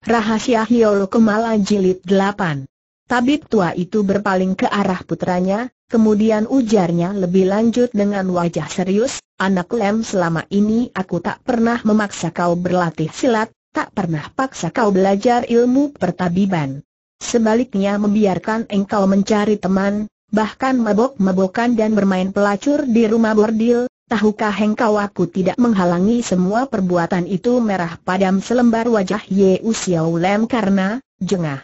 Rahasia Hiolo Kemala Jilid 8 Tabib tua itu berpaling ke arah putranya, kemudian ujarnya lebih lanjut dengan wajah serius, Anak lem selama ini aku tak pernah memaksa kau berlatih silat, tak pernah paksa kau belajar ilmu pertabiban. Sebaliknya membiarkan engkau mencari teman, bahkan mabok-mabokan dan bermain pelacur di rumah bordil, Tahukah engkau aku tidak menghalangi semua perbuatan itu merah padam selembar wajah Ye Usiao Lem karena, jengah.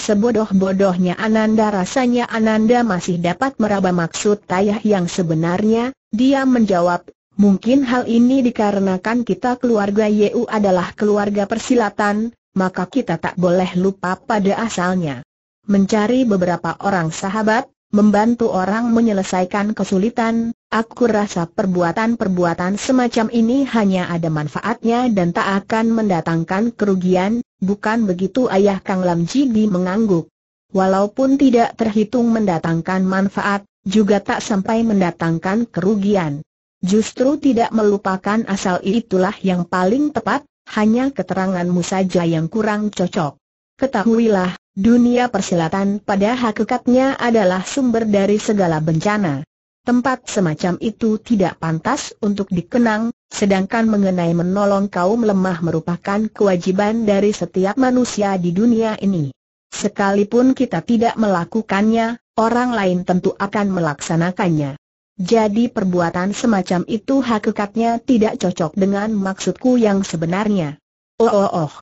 Sebodoh-bodohnya Ananda rasanya Ananda masih dapat meraba maksud tayah yang sebenarnya, dia menjawab, mungkin hal ini dikarenakan kita keluarga Ye U adalah keluarga persilatan, maka kita tak boleh lupa pada asalnya. Mencari beberapa orang sahabat, membantu orang menyelesaikan kesulitan, aku rasa perbuatan-perbuatan semacam ini hanya ada manfaatnya dan tak akan mendatangkan kerugian, bukan begitu ayah Kang Lam Jigi mengangguk. Walaupun tidak terhitung mendatangkan manfaat, juga tak sampai mendatangkan kerugian. Justru tidak melupakan asal itulah yang paling tepat, hanya keteranganmu saja yang kurang cocok. Ketahuilah, Dunia persilatan pada hakikatnya adalah sumber dari segala bencana. Tempat semacam itu tidak pantas untuk dikenang, sedangkan mengenai menolong kaum lemah merupakan kewajiban dari setiap manusia di dunia ini. Sekalipun kita tidak melakukannya, orang lain tentu akan melaksanakannya. Jadi perbuatan semacam itu hakikatnya tidak cocok dengan maksudku yang sebenarnya. Oh oh oh.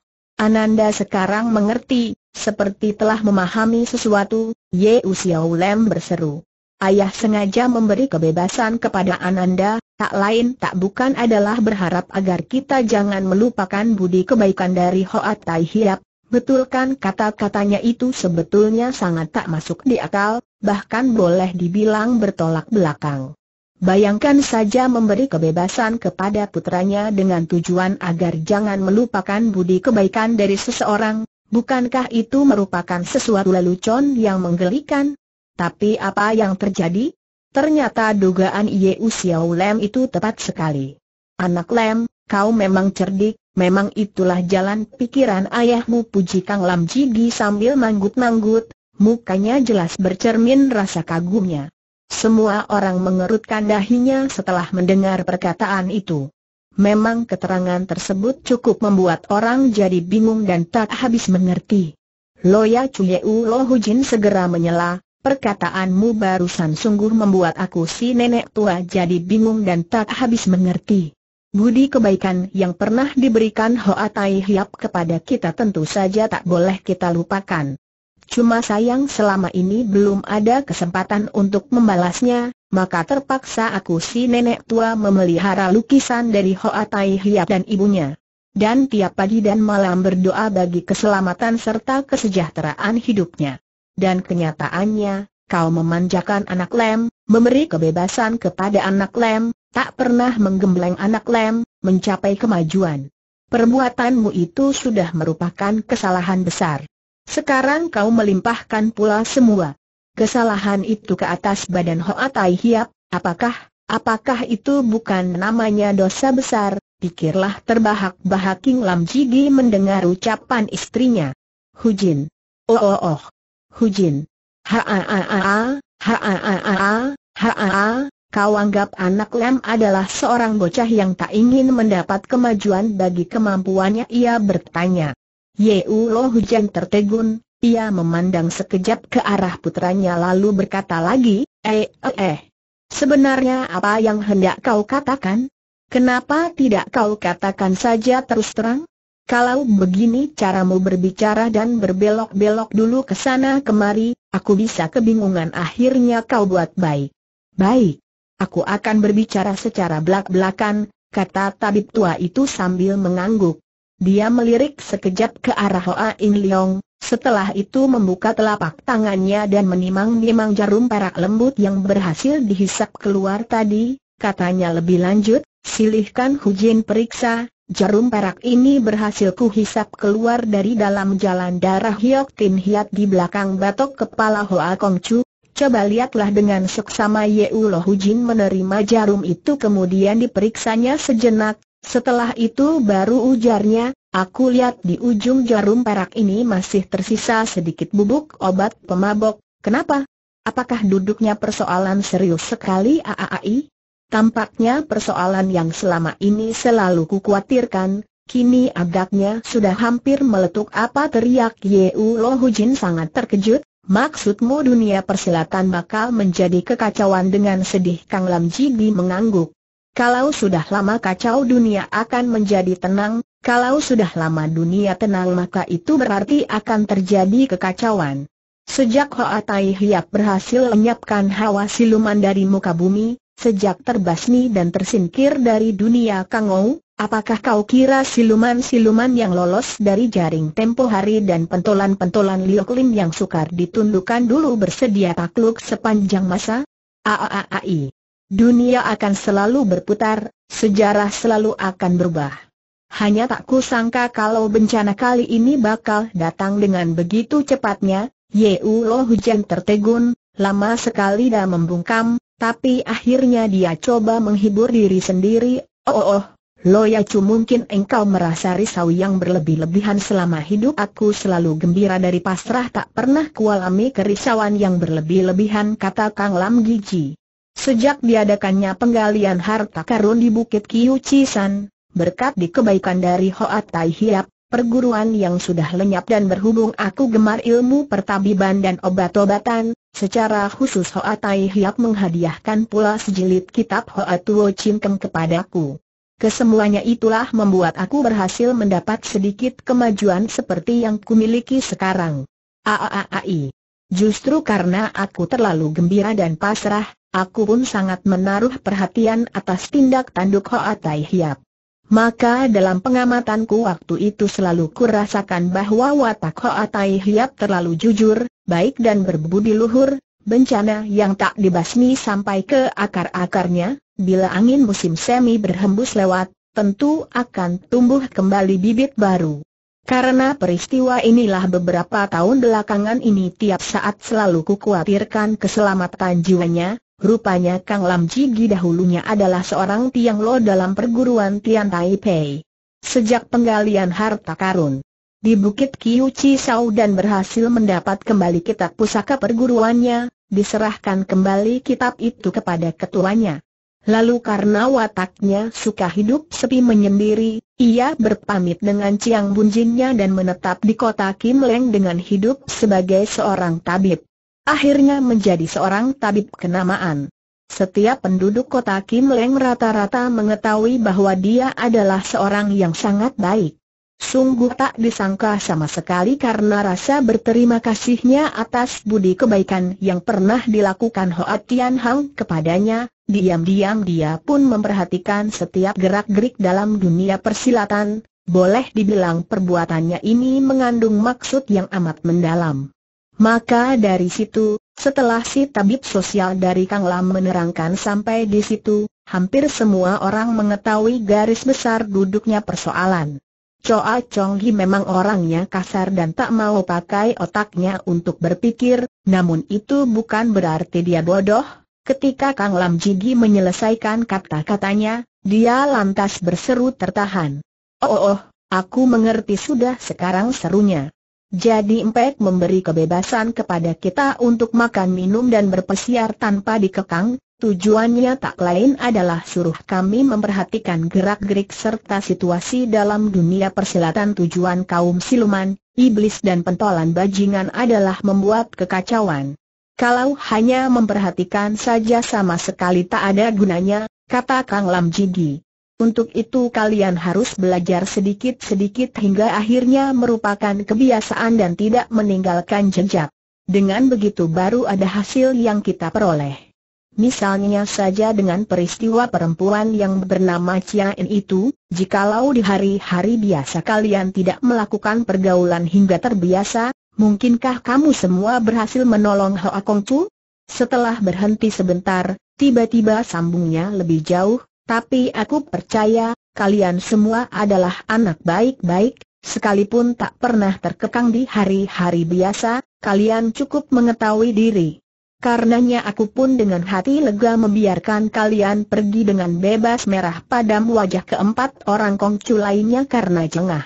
Ananda sekarang mengerti, seperti telah memahami sesuatu, Ye Xiao Lem berseru. Ayah sengaja memberi kebebasan kepada Ananda, tak lain tak bukan adalah berharap agar kita jangan melupakan budi kebaikan dari Hoat Tai Hiap. Betulkan kata-katanya itu sebetulnya sangat tak masuk di akal, bahkan boleh dibilang bertolak belakang. Bayangkan saja memberi kebebasan kepada putranya dengan tujuan agar jangan melupakan budi kebaikan dari seseorang, Bukankah itu merupakan sesuatu lelucon yang menggelikan? Tapi apa yang terjadi? Ternyata dugaan Ye Xiao Lem itu tepat sekali. Anak Lem, kau memang cerdik, memang itulah jalan pikiran ayahmu puji Kang Lam Jigi sambil manggut-manggut, mukanya jelas bercermin rasa kagumnya. Semua orang mengerutkan dahinya setelah mendengar perkataan itu. Memang keterangan tersebut cukup membuat orang jadi bingung dan tak habis mengerti. Loya Chuyeu Lohujin segera menyela, perkataanmu barusan sungguh membuat aku si nenek tua jadi bingung dan tak habis mengerti. Budi kebaikan yang pernah diberikan Hoa Tai Hiap kepada kita tentu saja tak boleh kita lupakan. Cuma sayang selama ini belum ada kesempatan untuk membalasnya, maka terpaksa aku si nenek tua memelihara lukisan dari Hoa Tai Hiap dan ibunya. Dan tiap pagi dan malam berdoa bagi keselamatan serta kesejahteraan hidupnya. Dan kenyataannya, kau memanjakan anak lem, memberi kebebasan kepada anak lem, tak pernah menggembleng anak lem, mencapai kemajuan. Perbuatanmu itu sudah merupakan kesalahan besar. Sekarang kau melimpahkan pula semua kesalahan itu ke atas badan Hoa Tai Hiap, apakah, apakah itu bukan namanya dosa besar, pikirlah terbahak-bahak King Lam Jigi mendengar ucapan istrinya. Hujin. Oh oh oh. Hujin. Ha a a a a, ha a a a a, ha a a, Kau anggap anak Lam adalah seorang bocah yang tak ingin mendapat kemajuan bagi kemampuannya ia bertanya. Yeu Lo Hujan tertegun, ia memandang sekejap ke arah putranya lalu berkata lagi, eh eh eh. Sebenarnya apa yang hendak kau katakan? Kenapa tidak kau katakan saja terus terang? Kalau begini caramu berbicara dan berbelok-belok dulu ke sana kemari, aku bisa kebingungan akhirnya kau buat baik. Baik, aku akan berbicara secara belak-belakan, kata tabib tua itu sambil mengangguk. Dia melirik sekejap ke arah Hoa In Leong, setelah itu membuka telapak tangannya dan menimang-nimang jarum perak lembut yang berhasil dihisap keluar tadi, katanya lebih lanjut, silihkan Jin periksa, jarum perak ini berhasil kuhisap keluar dari dalam jalan darah Hyok Tin Hiat di belakang batok kepala Hoa Kong Chu, Coba lihatlah dengan seksama Yeuloh Hujin menerima jarum itu kemudian diperiksanya sejenak, setelah itu baru ujarnya, aku lihat di ujung jarum perak ini masih tersisa sedikit bubuk obat pemabok, kenapa? Apakah duduknya persoalan serius sekali Aaai, Tampaknya persoalan yang selama ini selalu kukuatirkan, kini agaknya sudah hampir meletup. apa teriak Yeu Lo Jin sangat terkejut, maksudmu dunia persilatan bakal menjadi kekacauan dengan sedih Kang Lam Ji mengangguk. Kalau sudah lama kacau dunia akan menjadi tenang, kalau sudah lama dunia tenang maka itu berarti akan terjadi kekacauan. Sejak Hoa Tai Hiap berhasil lenyapkan hawa siluman dari muka bumi, sejak terbasmi dan tersingkir dari dunia Kangou, apakah kau kira siluman-siluman yang lolos dari jaring tempo hari dan pentolan-pentolan Lioklin yang sukar ditundukkan dulu bersedia takluk sepanjang masa? Aaai. Dunia akan selalu berputar, sejarah selalu akan berubah. Hanya tak kusangka kalau bencana kali ini bakal datang dengan begitu cepatnya, Yeu Lo hujan tertegun, lama sekali dah membungkam, tapi akhirnya dia coba menghibur diri sendiri, oh oh, oh Lo Yacu mungkin engkau merasa risau yang berlebih-lebihan selama hidup aku selalu gembira dari pasrah tak pernah kualami kerisauan yang berlebih-lebihan kata Kang Lam Giji. Sejak diadakannya penggalian harta karun di Bukit Kiucisan, berkat di kebaikan dari Hoat Tai Hiap, perguruan yang sudah lenyap dan berhubung aku gemar ilmu pertabiban dan obat-obatan, secara khusus Hoat Tai Hiap menghadiahkan pula sejilid kitab Hoa Tuo kepadaku. Kesemuanya itulah membuat aku berhasil mendapat sedikit kemajuan seperti yang kumiliki sekarang. Aaai. Justru karena aku terlalu gembira dan pasrah, aku pun sangat menaruh perhatian atas tindak tanduk Hoa Tai Hiap. Maka dalam pengamatanku waktu itu selalu kurasakan bahwa watak Hoa Tai Hiap terlalu jujur, baik dan berbudi luhur, bencana yang tak dibasmi sampai ke akar-akarnya, bila angin musim semi berhembus lewat, tentu akan tumbuh kembali bibit baru. Karena peristiwa inilah beberapa tahun belakangan ini tiap saat selalu kukhawatirkan keselamatan jiwanya, rupanya Kang Lam Jigi dahulunya adalah seorang Tiang Lo dalam perguruan Tian Taipei. Sejak penggalian harta karun di Bukit Kiu Sau dan berhasil mendapat kembali kitab pusaka perguruannya, diserahkan kembali kitab itu kepada ketuanya. Lalu karena wataknya suka hidup sepi menyendiri, ia berpamit dengan Ciang Bunjinnya dan menetap di kota Kim Leng dengan hidup sebagai seorang tabib. Akhirnya menjadi seorang tabib kenamaan. Setiap penduduk kota Kim Leng rata-rata mengetahui bahwa dia adalah seorang yang sangat baik. Sungguh tak disangka sama sekali karena rasa berterima kasihnya atas budi kebaikan yang pernah dilakukan Hoa Tian Hang kepadanya, Diam-diam dia pun memperhatikan setiap gerak-gerik dalam dunia persilatan, boleh dibilang perbuatannya ini mengandung maksud yang amat mendalam. Maka dari situ, setelah si tabib sosial dari Kang Lam menerangkan sampai di situ, hampir semua orang mengetahui garis besar duduknya persoalan. Choa Chong Hi memang orangnya kasar dan tak mau pakai otaknya untuk berpikir, namun itu bukan berarti dia bodoh, Ketika Kang Lam Jigi menyelesaikan kata-katanya, dia lantas berseru tertahan. Oh, oh, oh, aku mengerti sudah sekarang serunya. Jadi Empek memberi kebebasan kepada kita untuk makan minum dan berpesiar tanpa dikekang, tujuannya tak lain adalah suruh kami memperhatikan gerak-gerik serta situasi dalam dunia persilatan tujuan kaum siluman, iblis dan pentolan bajingan adalah membuat kekacauan. Kalau hanya memperhatikan saja sama sekali tak ada gunanya, kata Kang Lam Jigi. Untuk itu kalian harus belajar sedikit-sedikit hingga akhirnya merupakan kebiasaan dan tidak meninggalkan jejak. Dengan begitu baru ada hasil yang kita peroleh. Misalnya saja dengan peristiwa perempuan yang bernama Cian itu, jikalau di hari-hari biasa kalian tidak melakukan pergaulan hingga terbiasa, mungkinkah kamu semua berhasil menolong Hoa Kong Chu? Setelah berhenti sebentar, tiba-tiba sambungnya lebih jauh, tapi aku percaya, kalian semua adalah anak baik-baik, sekalipun tak pernah terkekang di hari-hari biasa, kalian cukup mengetahui diri. Karenanya aku pun dengan hati lega membiarkan kalian pergi dengan bebas merah padam wajah keempat orang kongcu lainnya karena jengah.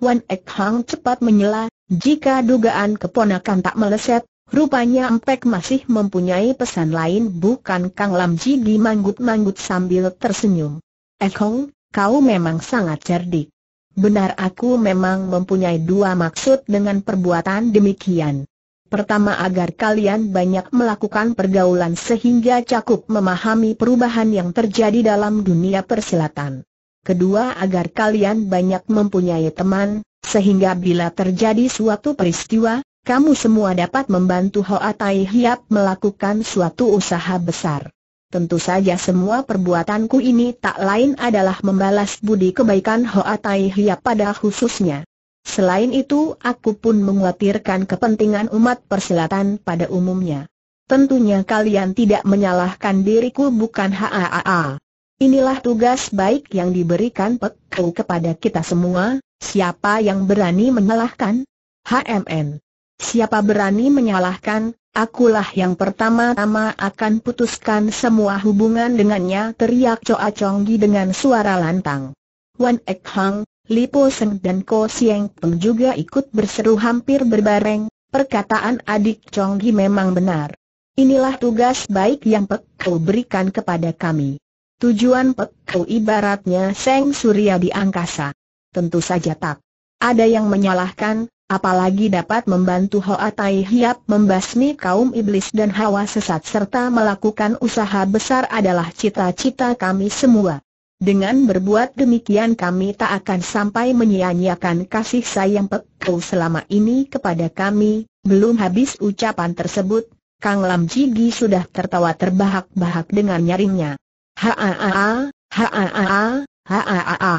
Wan Ek Hang cepat menyela, jika dugaan keponakan tak meleset, rupanya Empek masih mempunyai pesan lain bukan Kang Lam Ji manggut manggut sambil tersenyum. Eh kau memang sangat cerdik. Benar aku memang mempunyai dua maksud dengan perbuatan demikian. Pertama agar kalian banyak melakukan pergaulan sehingga cakup memahami perubahan yang terjadi dalam dunia persilatan. Kedua agar kalian banyak mempunyai teman, sehingga bila terjadi suatu peristiwa, kamu semua dapat membantu Hoa Tai Hiap melakukan suatu usaha besar. Tentu saja semua perbuatanku ini tak lain adalah membalas budi kebaikan Hoa Tai Hiap pada khususnya. Selain itu aku pun menguatirkan kepentingan umat persilatan pada umumnya. Tentunya kalian tidak menyalahkan diriku bukan HAAA. Inilah tugas baik yang diberikan Pek kepada kita semua, Siapa yang berani menyalahkan? HMN. Siapa berani menyalahkan, akulah yang pertama-tama akan putuskan semua hubungan dengannya teriak Choa Chonggi dengan suara lantang. Wan Ek Hang, Li Seng dan Ko Sieng Peng juga ikut berseru hampir berbareng, perkataan adik Chonggi memang benar. Inilah tugas baik yang Pek Kau berikan kepada kami. Tujuan Pek Kau ibaratnya Seng Surya di angkasa. Tentu saja tak. Ada yang menyalahkan, apalagi dapat membantu Hoa Tai Hiap membasmi kaum iblis dan hawa sesat serta melakukan usaha besar adalah cita-cita kami semua. Dengan berbuat demikian kami tak akan sampai menyia-nyiakan kasih sayang pekau selama ini kepada kami. Belum habis ucapan tersebut, Kang Lam Jigi sudah tertawa terbahak-bahak dengan nyaringnya. ha ha ha ha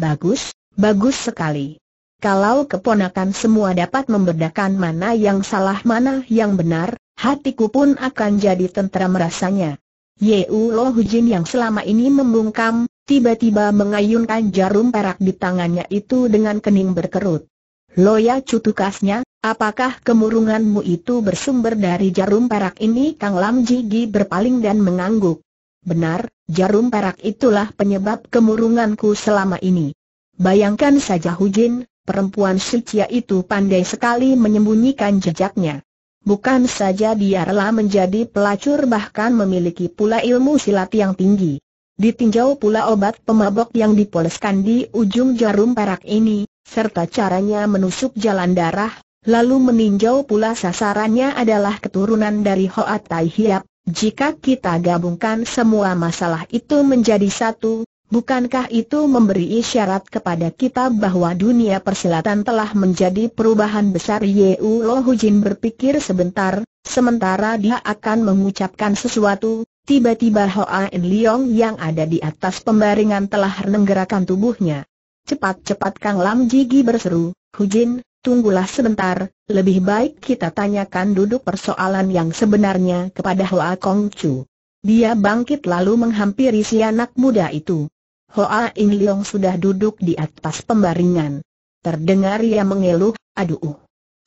Bagus, Bagus sekali. Kalau keponakan semua dapat membedakan mana yang salah mana yang benar, hatiku pun akan jadi tentram rasanya. U Lo Hujin yang selama ini membungkam, tiba-tiba mengayunkan jarum perak di tangannya itu dengan kening berkerut. Loya cutukasnya, apakah kemurunganmu itu bersumber dari jarum perak ini? Kang Lam Jigi berpaling dan mengangguk. Benar, jarum perak itulah penyebab kemurunganku selama ini. Bayangkan saja Hujin, perempuan Sucia itu pandai sekali menyembunyikan jejaknya. Bukan saja dia rela menjadi pelacur bahkan memiliki pula ilmu silat yang tinggi. Ditinjau pula obat pemabok yang dipoleskan di ujung jarum perak ini, serta caranya menusuk jalan darah, lalu meninjau pula sasarannya adalah keturunan dari Hoat Tai Hiap. Jika kita gabungkan semua masalah itu menjadi satu, Bukankah itu memberi isyarat kepada kita bahwa dunia persilatan telah menjadi perubahan besar? Yeu Lo Hujin berpikir sebentar, sementara dia akan mengucapkan sesuatu, tiba-tiba Hoa En Leong yang ada di atas pembaringan telah menggerakan tubuhnya. Cepat-cepat Kang Lam Jigi berseru, Hujin, tunggulah sebentar, lebih baik kita tanyakan duduk persoalan yang sebenarnya kepada Hoa Kong Chu. Dia bangkit lalu menghampiri si anak muda itu. Hoa In Leong sudah duduk di atas pembaringan. Terdengar ia mengeluh, aduh.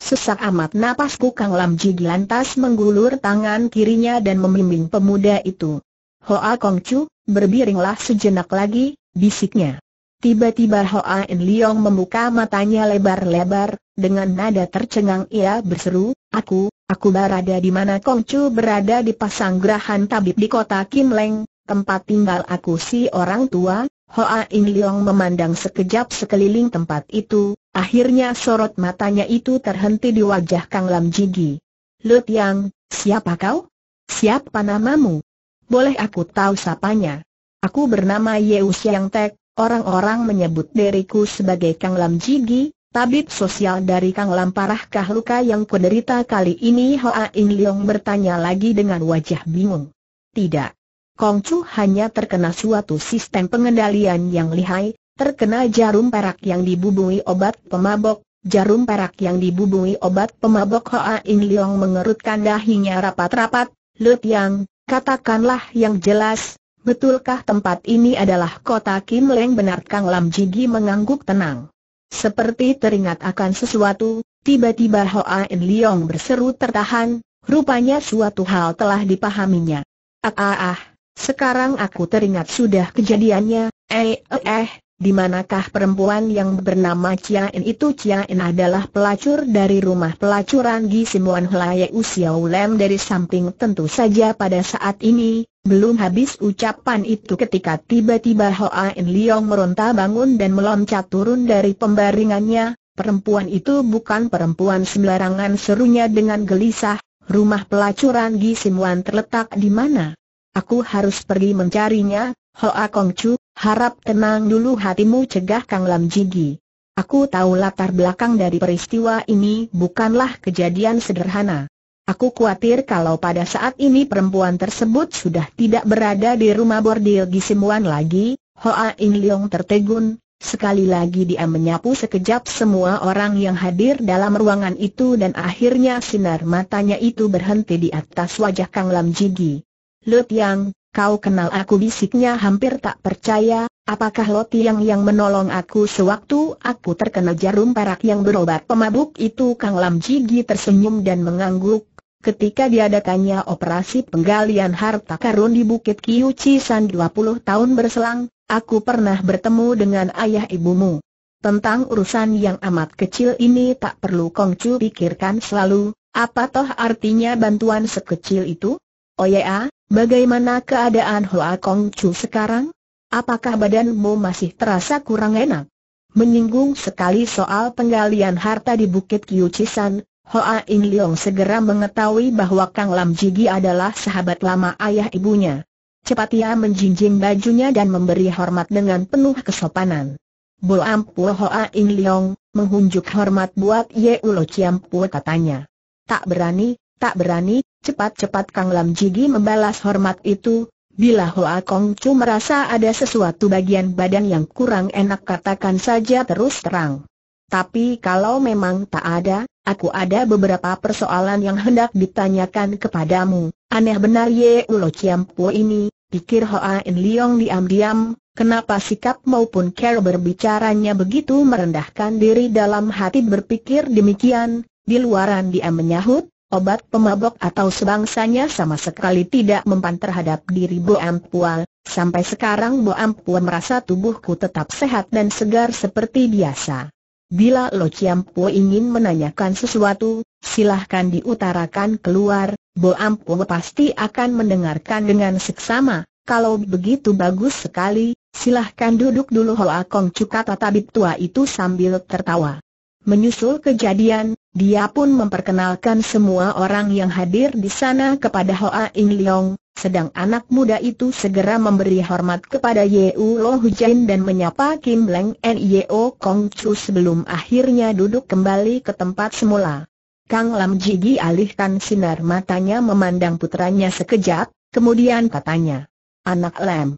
Sesak amat napasku Kang Lam Jig lantas menggulur tangan kirinya dan memimbing pemuda itu. Hoa Kong Chu, berbiringlah sejenak lagi, bisiknya. Tiba-tiba Hoa In Leong membuka matanya lebar-lebar, dengan nada tercengang ia berseru, Aku, aku berada di mana Kong Chu berada di pasang gerahan tabib di kota Kim Leng, tempat tinggal aku si orang tua, Hoa In Leong memandang sekejap sekeliling tempat itu, akhirnya sorot matanya itu terhenti di wajah Kang Lam Jigi. Lut Yang, siapa kau? Siapa namamu? Boleh aku tahu sapanya? Aku bernama U Siang Tek, orang-orang menyebut diriku sebagai Kang Lam Jigi, tabib sosial dari Kang Lam parahkah luka yang kuderita kali ini Hoa In Leong bertanya lagi dengan wajah bingung. Tidak. Kong Chu hanya terkena suatu sistem pengendalian yang lihai, terkena jarum perak yang dibubungi obat pemabok, jarum perak yang dibubungi obat pemabok Hoa In Leong mengerutkan dahinya rapat-rapat, Lu Tiang, katakanlah yang jelas, betulkah tempat ini adalah kota Kim Leng benar Kang Lam Jigi mengangguk tenang. Seperti teringat akan sesuatu, tiba-tiba Hoa In Leong berseru tertahan, rupanya suatu hal telah dipahaminya. Ah ah ah. ah. Sekarang aku teringat sudah kejadiannya, eh eh eh, di manakah perempuan yang bernama Ciain itu Ciain adalah pelacur dari rumah pelacuran Simuan Hlaye Usia Ulem dari samping tentu saja pada saat ini, belum habis ucapan itu ketika tiba-tiba Hoa In Liong meronta bangun dan meloncat turun dari pembaringannya, perempuan itu bukan perempuan sembarangan serunya dengan gelisah, rumah pelacuran Gisimuan terletak di mana? Aku harus pergi mencarinya, Hoa Kong Chu, harap tenang dulu hatimu cegah Kang Lam Jigi. Aku tahu latar belakang dari peristiwa ini bukanlah kejadian sederhana. Aku khawatir kalau pada saat ini perempuan tersebut sudah tidak berada di rumah bordil Gisimuan lagi, Hoa In Leong tertegun, sekali lagi dia menyapu sekejap semua orang yang hadir dalam ruangan itu dan akhirnya sinar matanya itu berhenti di atas wajah Kang Lam Jigi. Lot Yang, kau kenal aku bisiknya hampir tak percaya, apakah Lot Yang yang menolong aku sewaktu aku terkena jarum perak yang berobat pemabuk itu Kang Lam Jigi tersenyum dan mengangguk. Ketika diadakannya operasi penggalian harta karun di Bukit Cisan 20 tahun berselang, aku pernah bertemu dengan ayah ibumu. Tentang urusan yang amat kecil ini tak perlu Kongcu pikirkan selalu, apa toh artinya bantuan sekecil itu? Oh ya, Bagaimana keadaan Hoa Kong Chu sekarang? Apakah badanmu masih terasa kurang enak? Menyinggung sekali soal penggalian harta di Bukit Chisan, Hoa In Leong segera mengetahui bahwa Kang Lam Jigi adalah sahabat lama ayah ibunya. Cepat ia menjinjing bajunya dan memberi hormat dengan penuh kesopanan. Bo Ampu Hoa In Leong, menghunjuk hormat buat Ye Ulo Chiam Pu katanya. Tak berani, Tak berani, cepat-cepat Kang Lam Jigi membalas hormat itu, bila Hoa Kong Chu merasa ada sesuatu bagian badan yang kurang enak katakan saja terus terang. Tapi kalau memang tak ada, aku ada beberapa persoalan yang hendak ditanyakan kepadamu. Aneh benar Ye Ulo Po ini, pikir Hoa In Leong diam-diam, Kenapa sikap maupun care berbicaranya begitu merendahkan diri dalam hati berpikir demikian, di luaran dia menyahut, obat pemabok atau sebangsanya sama sekali tidak mempan terhadap diri Bo Ampual. Sampai sekarang Bo Ampual merasa tubuhku tetap sehat dan segar seperti biasa. Bila Lo Chiampo ingin menanyakan sesuatu, silahkan diutarakan keluar, Bo Ampual pasti akan mendengarkan dengan seksama. Kalau begitu bagus sekali, silahkan duduk dulu Hoa Kong Cuka Tabib tua itu sambil tertawa. Menyusul kejadian, dia pun memperkenalkan semua orang yang hadir di sana kepada Hoa In Leong, sedang anak muda itu segera memberi hormat kepada Yeu Lo Hujain dan menyapa Kim Leng N O Kong Chu sebelum akhirnya duduk kembali ke tempat semula. Kang Lam Jigi alihkan sinar matanya memandang putranya sekejap, kemudian katanya, Anak Lam,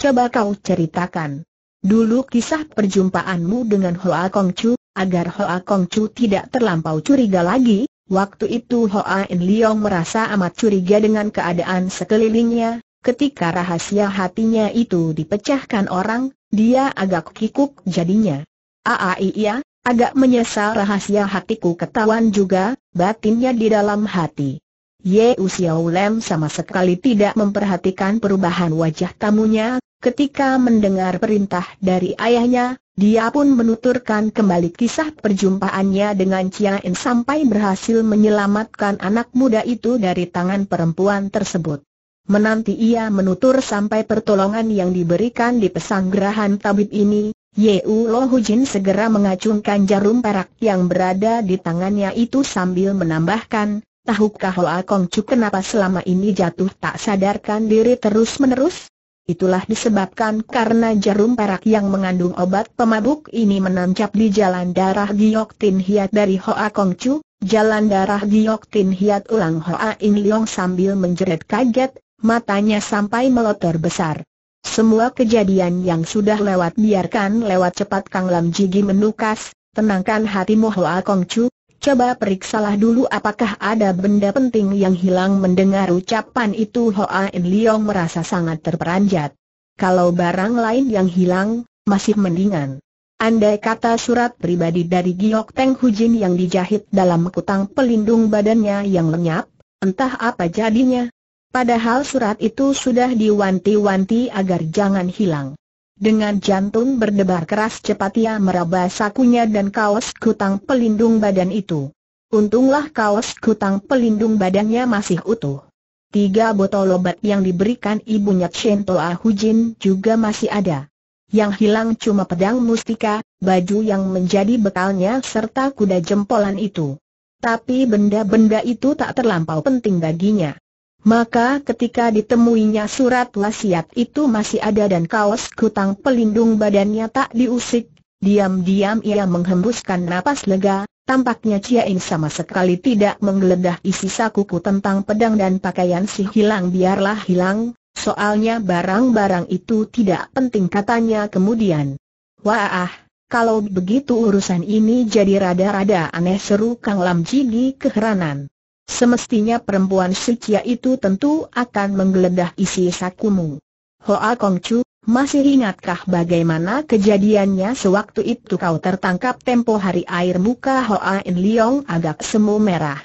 coba kau ceritakan. Dulu kisah perjumpaanmu dengan Hoa Kong Chu, agar Hoa Kong Chu tidak terlampau curiga lagi, waktu itu Hoa In Leong merasa amat curiga dengan keadaan sekelilingnya, ketika rahasia hatinya itu dipecahkan orang, dia agak kikuk jadinya. Aa iya, agak menyesal rahasia hatiku ketahuan juga, batinnya di dalam hati. Ye Usiao Lem sama sekali tidak memperhatikan perubahan wajah tamunya, Ketika mendengar perintah dari ayahnya, dia pun menuturkan kembali kisah perjumpaannya dengan Chia sampai berhasil menyelamatkan anak muda itu dari tangan perempuan tersebut. Menanti ia menutur sampai pertolongan yang diberikan di pesanggerahan tabib ini, Yeu Lo Hujin segera mengacungkan jarum perak yang berada di tangannya itu sambil menambahkan, Tahukah Hoa Kong Chu kenapa selama ini jatuh tak sadarkan diri terus-menerus? Itulah disebabkan karena jarum perak yang mengandung obat pemabuk ini menancap di jalan darah Giok Tin Hiat dari Hoa Kong Chu, jalan darah Giok Tin Hiat ulang Hoa In Leong sambil menjerit kaget, matanya sampai melotor besar. Semua kejadian yang sudah lewat biarkan lewat cepat Kang Lam Jigi menukas, tenangkan hatimu Hoa Kong Chu, Coba periksalah dulu apakah ada benda penting yang hilang mendengar ucapan itu Hoa In Leong merasa sangat terperanjat. Kalau barang lain yang hilang, masih mendingan. Andai kata surat pribadi dari Giok Teng Hujin yang dijahit dalam kutang pelindung badannya yang lenyap, entah apa jadinya. Padahal surat itu sudah diwanti-wanti agar jangan hilang. Dengan jantung berdebar keras cepat ia meraba sakunya dan kaos kutang pelindung badan itu. Untunglah kaos kutang pelindung badannya masih utuh. Tiga botol obat yang diberikan ibunya Shento Ahujin juga masih ada. Yang hilang cuma pedang mustika, baju yang menjadi bekalnya serta kuda jempolan itu. Tapi benda-benda itu tak terlampau penting baginya. Maka ketika ditemuinya surat wasiat itu masih ada dan kaos kutang pelindung badannya tak diusik, diam-diam ia menghembuskan napas lega, tampaknya Chia In sama sekali tidak menggeledah isi sakuku tentang pedang dan pakaian si hilang biarlah hilang, soalnya barang-barang itu tidak penting katanya kemudian. Wah, kalau begitu urusan ini jadi rada-rada aneh seru Kang Lam Jigi keheranan. Semestinya perempuan sucia itu tentu akan menggeledah isi sakumu. Hoa Kong Chu, masih ingatkah bagaimana kejadiannya sewaktu itu kau tertangkap tempo hari air muka Hoa In Leong agak semu merah?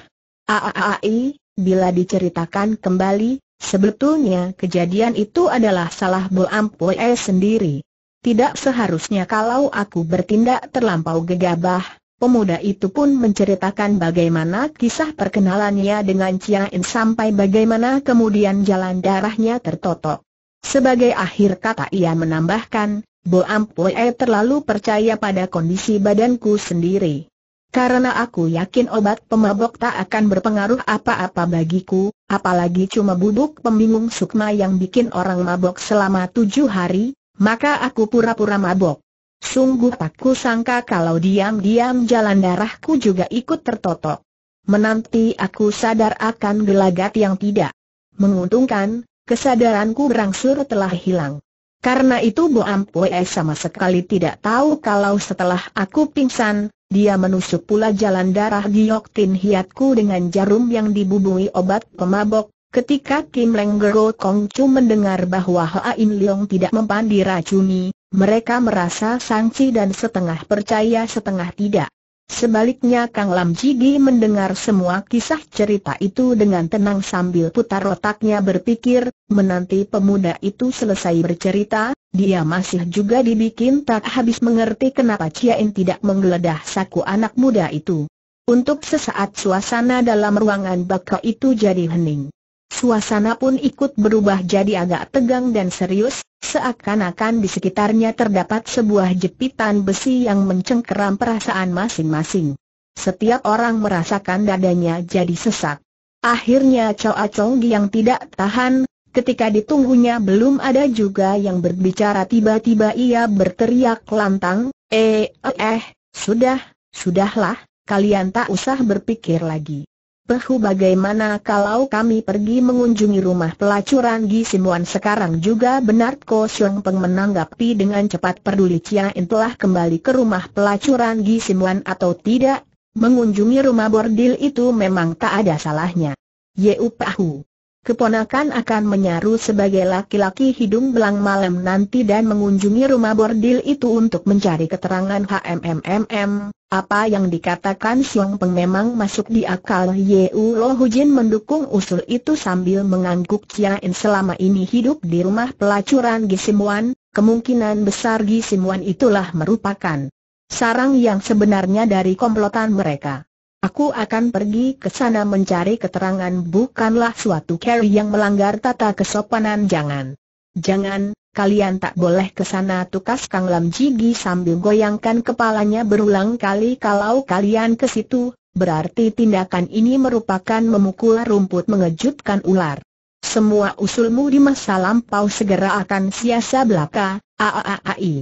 Aaai, bila diceritakan kembali, sebetulnya kejadian itu adalah salah Bo Ampue sendiri. Tidak seharusnya kalau aku bertindak terlampau gegabah, Pemuda itu pun menceritakan bagaimana kisah perkenalannya dengan Chia In sampai bagaimana kemudian jalan darahnya tertotok. Sebagai akhir kata ia menambahkan, Bo Ampue eh, terlalu percaya pada kondisi badanku sendiri. Karena aku yakin obat pemabok tak akan berpengaruh apa-apa bagiku, apalagi cuma bubuk pembingung sukma yang bikin orang mabok selama tujuh hari, maka aku pura-pura mabok. Sungguh tak sangka kalau diam-diam jalan darahku juga ikut tertotok. Menanti aku sadar akan gelagat yang tidak menguntungkan, kesadaranku berangsur telah hilang. Karena itu Bo Ampue sama sekali tidak tahu kalau setelah aku pingsan, dia menusuk pula jalan darah giok tin hiatku dengan jarum yang dibubui obat pemabok, Ketika Kim Leng Gero Kong Chu mendengar bahwa Hoa In Leong tidak mempan diracuni, mereka merasa sangsi dan setengah percaya setengah tidak. Sebaliknya Kang Lam Jigi mendengar semua kisah cerita itu dengan tenang sambil putar otaknya berpikir, menanti pemuda itu selesai bercerita, dia masih juga dibikin tak habis mengerti kenapa In tidak menggeledah saku anak muda itu. Untuk sesaat suasana dalam ruangan bakau itu jadi hening. Suasana pun ikut berubah jadi agak tegang dan serius, seakan-akan di sekitarnya terdapat sebuah jepitan besi yang mencengkeram perasaan masing-masing. Setiap orang merasakan dadanya jadi sesak. Akhirnya Choa Chong yang tidak tahan, ketika ditunggunya belum ada juga yang berbicara tiba-tiba ia berteriak lantang, eh, eh, eh sudah, sudahlah, kalian tak usah berpikir lagi. Pehu bagaimana kalau kami pergi mengunjungi rumah pelacuran Gi Simuan sekarang juga benar Ko Siong Peng menanggapi dengan cepat peduli Chia In telah kembali ke rumah pelacuran Gi Simuan atau tidak, mengunjungi rumah bordil itu memang tak ada salahnya. Yeu Pahu. Keponakan akan menyaru sebagai laki-laki hidung belang malam nanti dan mengunjungi rumah bordil itu untuk mencari keterangan HMMMM. Apa yang dikatakan Siong Peng memang masuk di akal Yeu Lo Hujin mendukung usul itu sambil mengangguk In selama ini hidup di rumah pelacuran Gisimuan, kemungkinan besar Gisimuan itulah merupakan sarang yang sebenarnya dari komplotan mereka. Aku akan pergi ke sana mencari keterangan bukanlah suatu Carrie yang melanggar tata kesopanan jangan. Jangan, kalian tak boleh ke sana tukas Kang Lam Jigi sambil goyangkan kepalanya berulang kali kalau kalian ke situ, berarti tindakan ini merupakan memukul rumput mengejutkan ular. Semua usulmu di masa lampau segera akan sia-sia belaka, aaaai.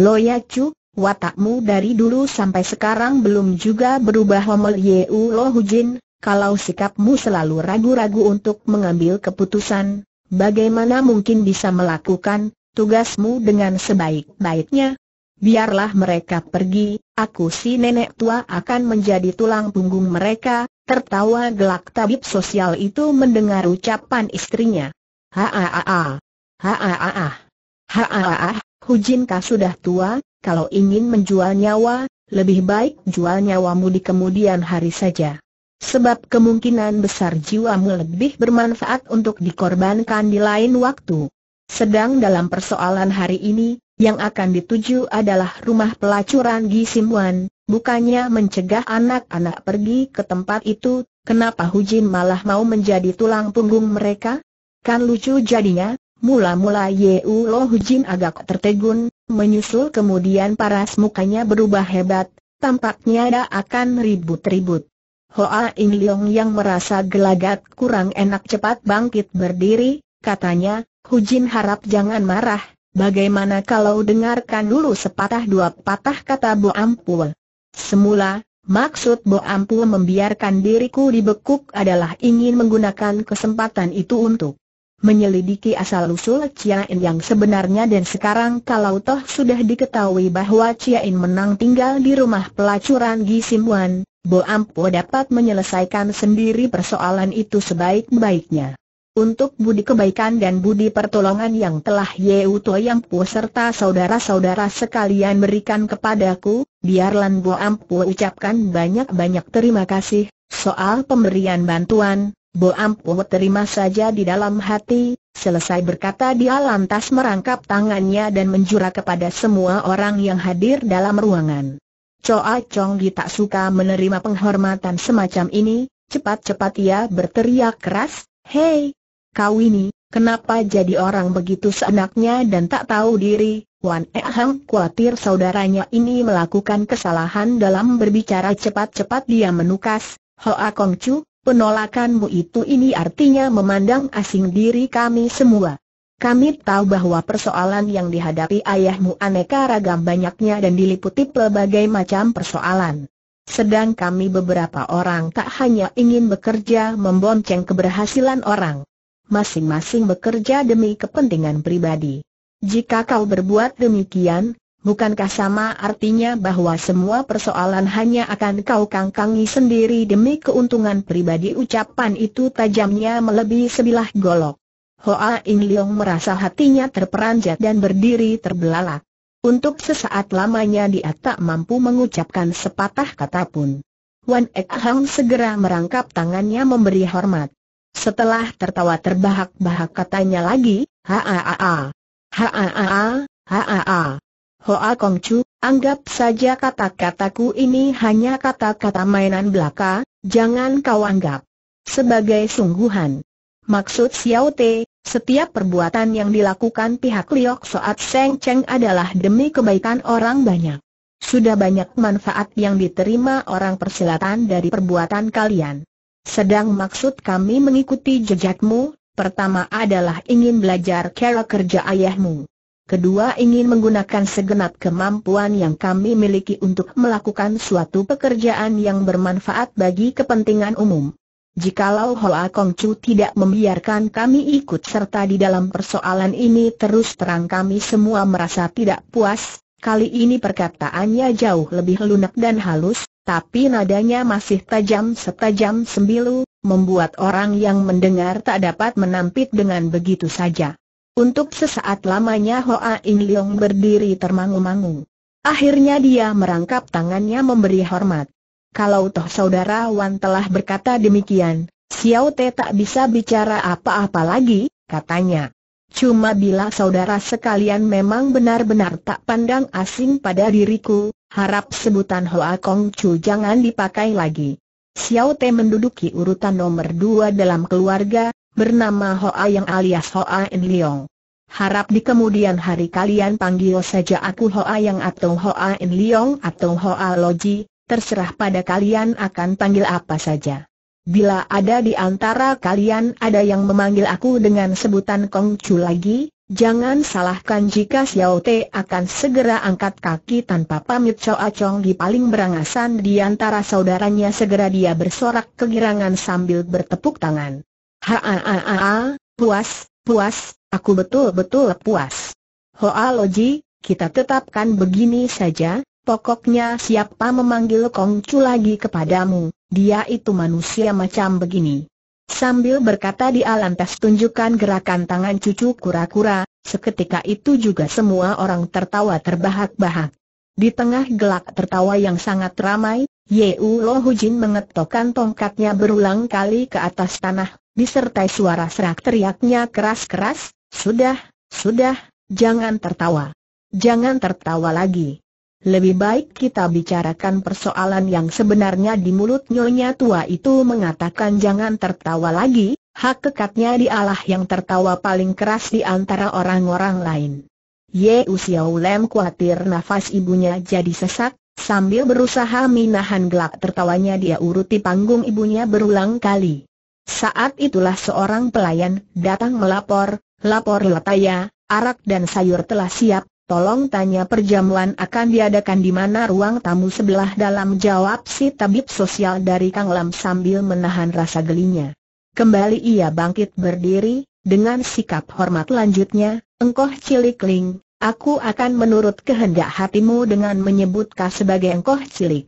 Loya Cuk, Watakmu dari dulu sampai sekarang belum juga berubah Homel Yeu Lo Hujin, kalau sikapmu selalu ragu-ragu untuk mengambil keputusan, bagaimana mungkin bisa melakukan tugasmu dengan sebaik-baiknya? Biarlah mereka pergi, aku si nenek tua akan menjadi tulang punggung mereka, tertawa gelak tabib sosial itu mendengar ucapan istrinya. Haaaah, haaaah, haaaah, haaaah, Hujinkah sudah tua, kalau ingin menjual nyawa, lebih baik jual nyawamu di kemudian hari saja. Sebab kemungkinan besar jiwamu lebih bermanfaat untuk dikorbankan di lain waktu. Sedang dalam persoalan hari ini, yang akan dituju adalah rumah pelacuran Gi Wan. bukannya mencegah anak-anak pergi ke tempat itu, kenapa Hujin malah mau menjadi tulang punggung mereka? Kan lucu jadinya, mula-mula Ye Yeu Lo Hujin agak tertegun, Menyusul kemudian paras mukanya berubah hebat, tampaknya ada akan ribut-ribut. Hoa In Leong yang merasa gelagat kurang enak cepat bangkit berdiri, katanya, Hu Jin harap jangan marah, bagaimana kalau dengarkan dulu sepatah dua patah kata Bo Ampul. Semula, Maksud Bo Ampul membiarkan diriku dibekuk adalah ingin menggunakan kesempatan itu untuk menyelidiki asal-usul Ciain yang sebenarnya dan sekarang kalau toh sudah diketahui bahwa Ciain menang tinggal di rumah pelacuran Wan, Bo Ampo dapat menyelesaikan sendiri persoalan itu sebaik-baiknya. Untuk budi kebaikan dan budi pertolongan yang telah Yeu Po serta saudara-saudara sekalian berikan kepadaku, biarlah Bo Ampu ucapkan banyak-banyak terima kasih, soal pemberian bantuan, Boampuh terima saja di dalam hati, selesai berkata dia lantas merangkap tangannya dan menjura kepada semua orang yang hadir dalam ruangan. Choa Chong Gi tak suka menerima penghormatan semacam ini, cepat-cepat ia berteriak keras, Hei, kau ini, kenapa jadi orang begitu seenaknya dan tak tahu diri? Wan E Hang khawatir saudaranya ini melakukan kesalahan dalam berbicara cepat-cepat dia menukas, Hoa Kong Chu, Penolakanmu itu ini artinya memandang asing diri kami semua. Kami tahu bahwa persoalan yang dihadapi ayahmu aneka ragam banyaknya dan diliputi pelbagai macam persoalan. Sedang kami beberapa orang tak hanya ingin bekerja membonceng keberhasilan orang. Masing-masing bekerja demi kepentingan pribadi. Jika kau berbuat demikian, Bukankah sama artinya bahwa semua persoalan hanya akan kau kangkangi sendiri demi keuntungan pribadi ucapan itu tajamnya melebihi sebilah golok. Hoa In Leong merasa hatinya terperanjat dan berdiri terbelalak. Untuk sesaat lamanya dia tak mampu mengucapkan sepatah kata pun. Wan Ek Hang segera merangkap tangannya memberi hormat. Setelah tertawa terbahak-bahak katanya lagi, ha ha ha ha ha ha ha ha ha Hoa Kong Chu, anggap saja kata-kataku ini hanya kata-kata mainan belaka, jangan kau anggap sebagai sungguhan. Maksud Xiao Te, setiap perbuatan yang dilakukan pihak Liok Soat Seng Cheng adalah demi kebaikan orang banyak. Sudah banyak manfaat yang diterima orang persilatan dari perbuatan kalian. Sedang maksud kami mengikuti jejakmu, pertama adalah ingin belajar cara kerja ayahmu. Kedua ingin menggunakan segenap kemampuan yang kami miliki untuk melakukan suatu pekerjaan yang bermanfaat bagi kepentingan umum. Jikalau Hoa Kong Chu tidak membiarkan kami ikut serta di dalam persoalan ini terus terang kami semua merasa tidak puas, kali ini perkataannya jauh lebih lunak dan halus, tapi nadanya masih tajam setajam sembilu, membuat orang yang mendengar tak dapat menampik dengan begitu saja. Untuk sesaat lamanya Hoa In Leong berdiri termangu-mangu. Akhirnya dia merangkap tangannya memberi hormat. Kalau toh saudara Wan telah berkata demikian, Xiao Te tak bisa bicara apa-apa lagi, katanya. Cuma bila saudara sekalian memang benar-benar tak pandang asing pada diriku, harap sebutan Hoa Kong Chu jangan dipakai lagi. Xiao Te menduduki urutan nomor dua dalam keluarga, bernama Hoa Yang alias Hoa En Liong. Harap di kemudian hari kalian panggil saja aku Hoa Yang atau Hoa En Liong atau Hoa Loji, terserah pada kalian akan panggil apa saja. Bila ada di antara kalian ada yang memanggil aku dengan sebutan Kong Chu lagi, jangan salahkan jika Xiao Te akan segera angkat kaki tanpa pamit Choa Chong di paling berangasan di antara saudaranya segera dia bersorak kegirangan sambil bertepuk tangan. Ha ha ha ha, puas, puas, aku betul-betul puas. Hoa Loji, kita tetapkan begini saja, pokoknya siapa memanggil Kong Chu lagi kepadamu, dia itu manusia macam begini. Sambil berkata dia lantas tunjukkan gerakan tangan cucu kura-kura, seketika itu juga semua orang tertawa terbahak-bahak. Di tengah gelak tertawa yang sangat ramai, Ye Lo Hujin mengetokkan tongkatnya berulang kali ke atas tanah disertai suara serak teriaknya keras-keras, sudah, sudah, jangan tertawa. Jangan tertawa lagi. Lebih baik kita bicarakan persoalan yang sebenarnya di mulut nyonya tua itu mengatakan jangan tertawa lagi, hak kekatnya dialah yang tertawa paling keras di antara orang-orang lain. Ye Usiao Lem khawatir nafas ibunya jadi sesak, sambil berusaha minahan gelak tertawanya dia uruti panggung ibunya berulang kali. Saat itulah seorang pelayan datang melapor, lapor Lataya, arak dan sayur telah siap, tolong tanya perjamuan akan diadakan di mana ruang tamu sebelah dalam jawab si tabib sosial dari Kang Lam sambil menahan rasa gelinya. Kembali ia bangkit berdiri, dengan sikap hormat lanjutnya, engkoh cilik ling, aku akan menurut kehendak hatimu dengan menyebut kau sebagai engkoh cilik.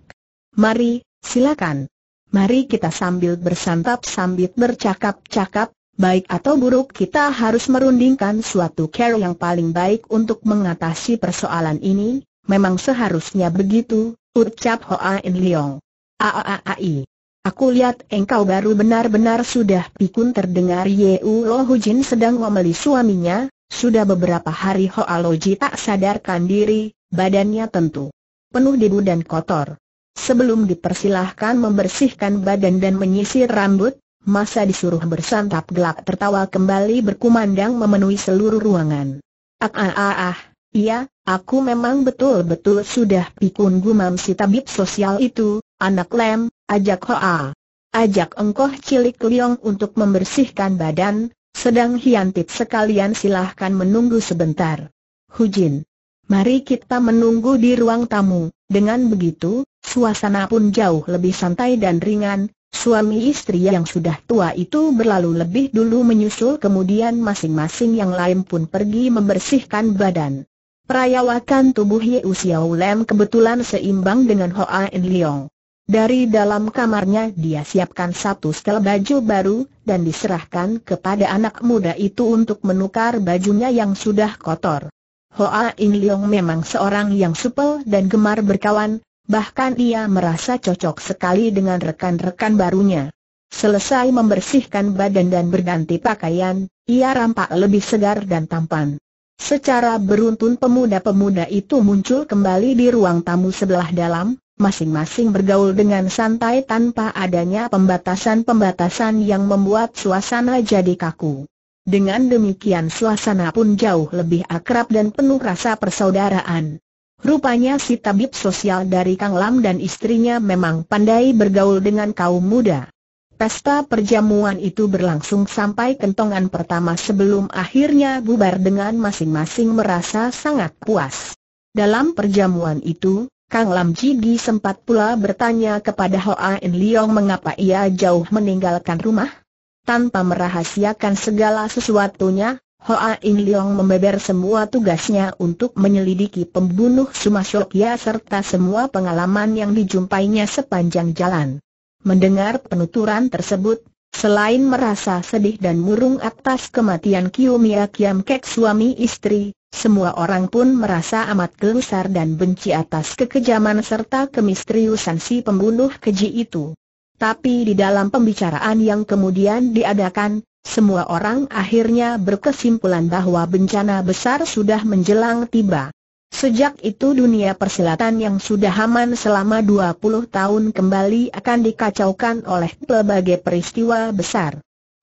Mari, silakan mari kita sambil bersantap sambil bercakap-cakap, baik atau buruk kita harus merundingkan suatu cara yang paling baik untuk mengatasi persoalan ini, memang seharusnya begitu, ucap Hoa In Leong. Aaai. Aku lihat engkau baru benar-benar sudah pikun terdengar U Lo Hujin sedang ngomeli suaminya, sudah beberapa hari Hoa Loji tak sadarkan diri, badannya tentu penuh debu dan kotor. Sebelum dipersilahkan membersihkan badan dan menyisir rambut, masa disuruh bersantap gelak tertawa kembali berkumandang memenuhi seluruh ruangan. Ah ah ah ah, iya, aku memang betul-betul sudah pikun gumam si tabib sosial itu, anak lem, ajak hoa. Ajak engkoh cilik liong untuk membersihkan badan, sedang hiantit sekalian silahkan menunggu sebentar. Hujin. Mari kita menunggu di ruang tamu, dengan begitu, Suasana pun jauh lebih santai dan ringan, suami istri yang sudah tua itu berlalu lebih dulu menyusul kemudian masing-masing yang lain pun pergi membersihkan badan. Perayawakan tubuh Ye Xiao Lem kebetulan seimbang dengan Hoa In Leong. Dari dalam kamarnya dia siapkan satu setel baju baru, dan diserahkan kepada anak muda itu untuk menukar bajunya yang sudah kotor. Hoa In Leong memang seorang yang supel dan gemar berkawan, bahkan ia merasa cocok sekali dengan rekan-rekan barunya. Selesai membersihkan badan dan berganti pakaian, ia rampak lebih segar dan tampan. Secara beruntun pemuda-pemuda itu muncul kembali di ruang tamu sebelah dalam, masing-masing bergaul dengan santai tanpa adanya pembatasan-pembatasan yang membuat suasana jadi kaku. Dengan demikian suasana pun jauh lebih akrab dan penuh rasa persaudaraan. Rupanya si tabib sosial dari Kang Lam dan istrinya memang pandai bergaul dengan kaum muda. Pesta perjamuan itu berlangsung sampai kentongan pertama sebelum akhirnya bubar dengan masing-masing merasa sangat puas. Dalam perjamuan itu, Kang Lam Jigi sempat pula bertanya kepada Hoa In Leong mengapa ia jauh meninggalkan rumah. Tanpa merahasiakan segala sesuatunya, Hoa In Leong membeber semua tugasnya untuk menyelidiki pembunuh Sumasyokya serta semua pengalaman yang dijumpainya sepanjang jalan. Mendengar penuturan tersebut, selain merasa sedih dan murung atas kematian Kiyomiya Kiam Kek suami istri, semua orang pun merasa amat gelisah dan benci atas kekejaman serta kemisteriusan si pembunuh keji itu. Tapi di dalam pembicaraan yang kemudian diadakan, semua orang akhirnya berkesimpulan bahwa bencana besar sudah menjelang tiba. Sejak itu dunia persilatan yang sudah aman selama 20 tahun kembali akan dikacaukan oleh pelbagai peristiwa besar.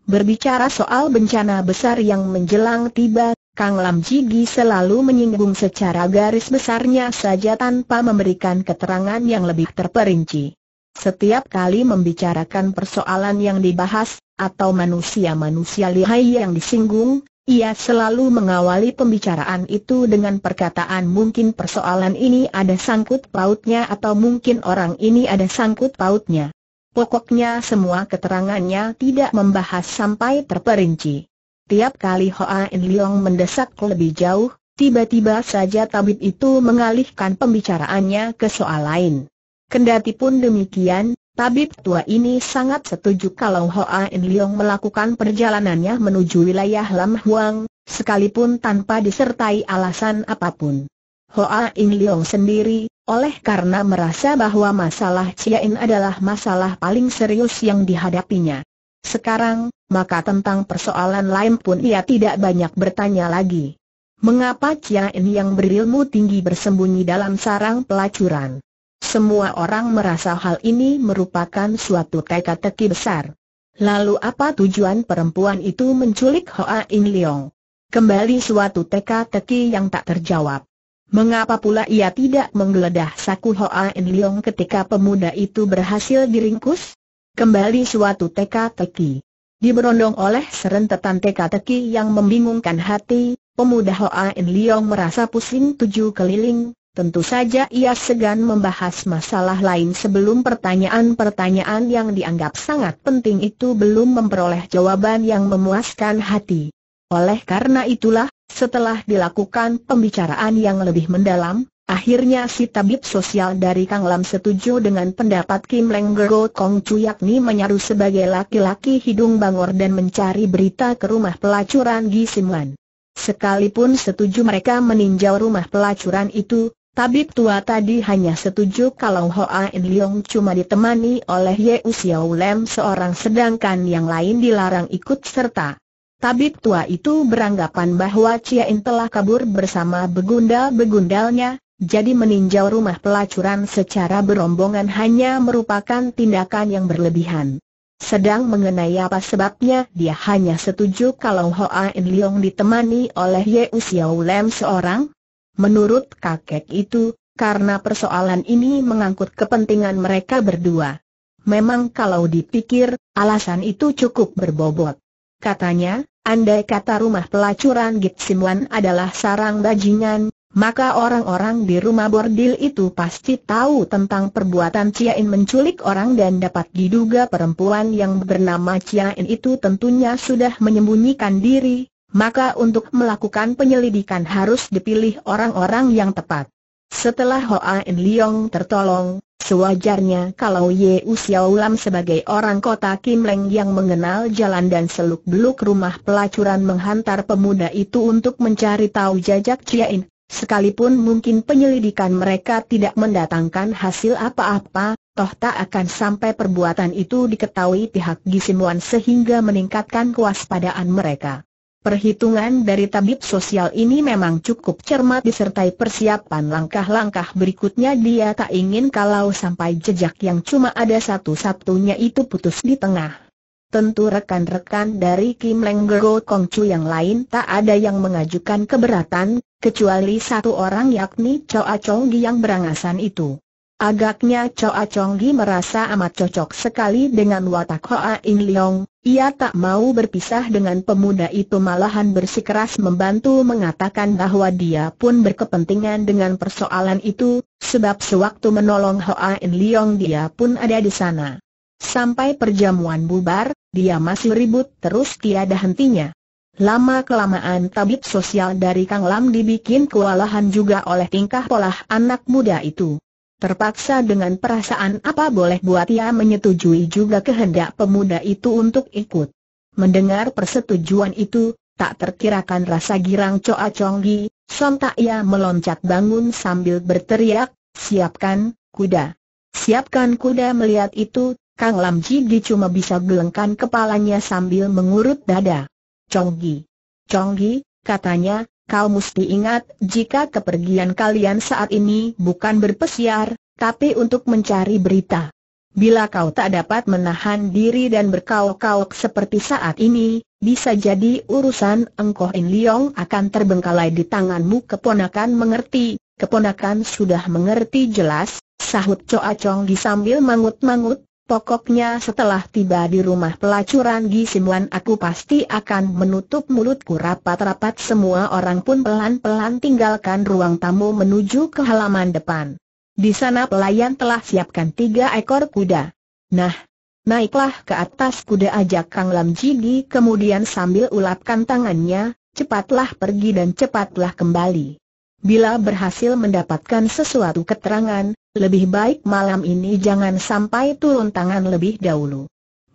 Berbicara soal bencana besar yang menjelang tiba, Kang Lam Jigi selalu menyinggung secara garis besarnya saja tanpa memberikan keterangan yang lebih terperinci. Setiap kali membicarakan persoalan yang dibahas, atau manusia-manusia lihai yang disinggung, ia selalu mengawali pembicaraan itu dengan perkataan mungkin persoalan ini ada sangkut pautnya atau mungkin orang ini ada sangkut pautnya. Pokoknya semua keterangannya tidak membahas sampai terperinci. Tiap kali Hoa In Leong mendesak lebih jauh, tiba-tiba saja tabib itu mengalihkan pembicaraannya ke soal lain. Kendati pun demikian, tabib tua ini sangat setuju kalau Hoa In Leong melakukan perjalanannya menuju wilayah Lam Huang, sekalipun tanpa disertai alasan apapun. Hoa In Leong sendiri, oleh karena merasa bahwa masalah Ciain adalah masalah paling serius yang dihadapinya. Sekarang, maka tentang persoalan lain pun ia tidak banyak bertanya lagi. Mengapa Ciain yang berilmu tinggi bersembunyi dalam sarang pelacuran? Semua orang merasa hal ini merupakan suatu teka-teki besar. Lalu apa tujuan perempuan itu menculik Hoa In Leong? Kembali suatu teka-teki yang tak terjawab. Mengapa pula ia tidak menggeledah saku Hoa In Leong ketika pemuda itu berhasil diringkus? Kembali suatu teka-teki. Diberondong oleh serentetan teka-teki yang membingungkan hati, pemuda Hoa In Leong merasa pusing tujuh keliling, Tentu saja ia segan membahas masalah lain sebelum pertanyaan-pertanyaan yang dianggap sangat penting itu belum memperoleh jawaban yang memuaskan hati. Oleh karena itulah, setelah dilakukan pembicaraan yang lebih mendalam, akhirnya si tabib sosial dari Kang Lam setuju dengan pendapat Kim Leng go Kong Chu yakni menyaru sebagai laki-laki hidung bangor dan mencari berita ke rumah pelacuran gi Wan. Sekalipun setuju mereka meninjau rumah pelacuran itu, Tabib tua tadi hanya setuju kalau Hoa In Leong cuma ditemani oleh Ye Usiao Lem seorang sedangkan yang lain dilarang ikut serta. Tabib tua itu beranggapan bahwa Cia In telah kabur bersama begundal-begundalnya, jadi meninjau rumah pelacuran secara berombongan hanya merupakan tindakan yang berlebihan. Sedang mengenai apa sebabnya dia hanya setuju kalau Hoa In Leong ditemani oleh Ye Usiao Lem seorang, Menurut kakek itu, karena persoalan ini mengangkut kepentingan mereka berdua. Memang kalau dipikir, alasan itu cukup berbobot. Katanya, andai kata rumah pelacuran Gipsimuan adalah sarang bajingan, maka orang-orang di rumah bordil itu pasti tahu tentang perbuatan Ciain menculik orang dan dapat diduga perempuan yang bernama Ciain itu tentunya sudah menyembunyikan diri, maka untuk melakukan penyelidikan harus dipilih orang-orang yang tepat. Setelah Hoa En Leong tertolong, sewajarnya kalau Ye U Xiaolam sebagai orang kota Kim Leng yang mengenal jalan dan seluk-beluk rumah pelacuran menghantar pemuda itu untuk mencari tahu jajak In. Sekalipun mungkin penyelidikan mereka tidak mendatangkan hasil apa-apa, toh tak akan sampai perbuatan itu diketahui pihak Gisimuan sehingga meningkatkan kewaspadaan mereka. Perhitungan dari tabib sosial ini memang cukup cermat disertai persiapan langkah-langkah berikutnya dia tak ingin kalau sampai jejak yang cuma ada satu-satunya itu putus di tengah. Tentu rekan-rekan dari Kim Leng Kongcu Kong Chu yang lain tak ada yang mengajukan keberatan, kecuali satu orang yakni Choa Chong yang berangasan itu. Agaknya Choa Chong Gi merasa amat cocok sekali dengan watak Hoa In Leong, ia tak mau berpisah dengan pemuda itu malahan bersikeras membantu mengatakan bahwa dia pun berkepentingan dengan persoalan itu, sebab sewaktu menolong Hoa In Leong dia pun ada di sana. Sampai perjamuan bubar, dia masih ribut terus tiada hentinya. Lama-kelamaan tabib sosial dari Kang Lam dibikin kewalahan juga oleh tingkah polah anak muda itu. Terpaksa dengan perasaan apa boleh buat ia menyetujui juga kehendak pemuda itu untuk ikut. Mendengar persetujuan itu, tak terkirakan rasa girang Choa Chonggi, sontak ia meloncat bangun sambil berteriak, siapkan, kuda. Siapkan kuda melihat itu, Kang Lam Jigi cuma bisa gelengkan kepalanya sambil mengurut dada. Chonggi, Chonggi, katanya, kau mesti ingat jika kepergian kalian saat ini bukan berpesiar, tapi untuk mencari berita. Bila kau tak dapat menahan diri dan berkau-kau seperti saat ini, bisa jadi urusan engkau In Liong akan terbengkalai di tanganmu keponakan mengerti, keponakan sudah mengerti jelas, sahut Coa Chong disambil mangut-mangut, Pokoknya setelah tiba di rumah pelacuran Gisimuan aku pasti akan menutup mulutku rapat-rapat semua orang pun pelan-pelan tinggalkan ruang tamu menuju ke halaman depan. Di sana pelayan telah siapkan tiga ekor kuda. Nah, naiklah ke atas kuda ajak Kang Lam Jigi kemudian sambil ulapkan tangannya, cepatlah pergi dan cepatlah kembali. Bila berhasil mendapatkan sesuatu keterangan, lebih baik malam ini jangan sampai turun tangan lebih dahulu.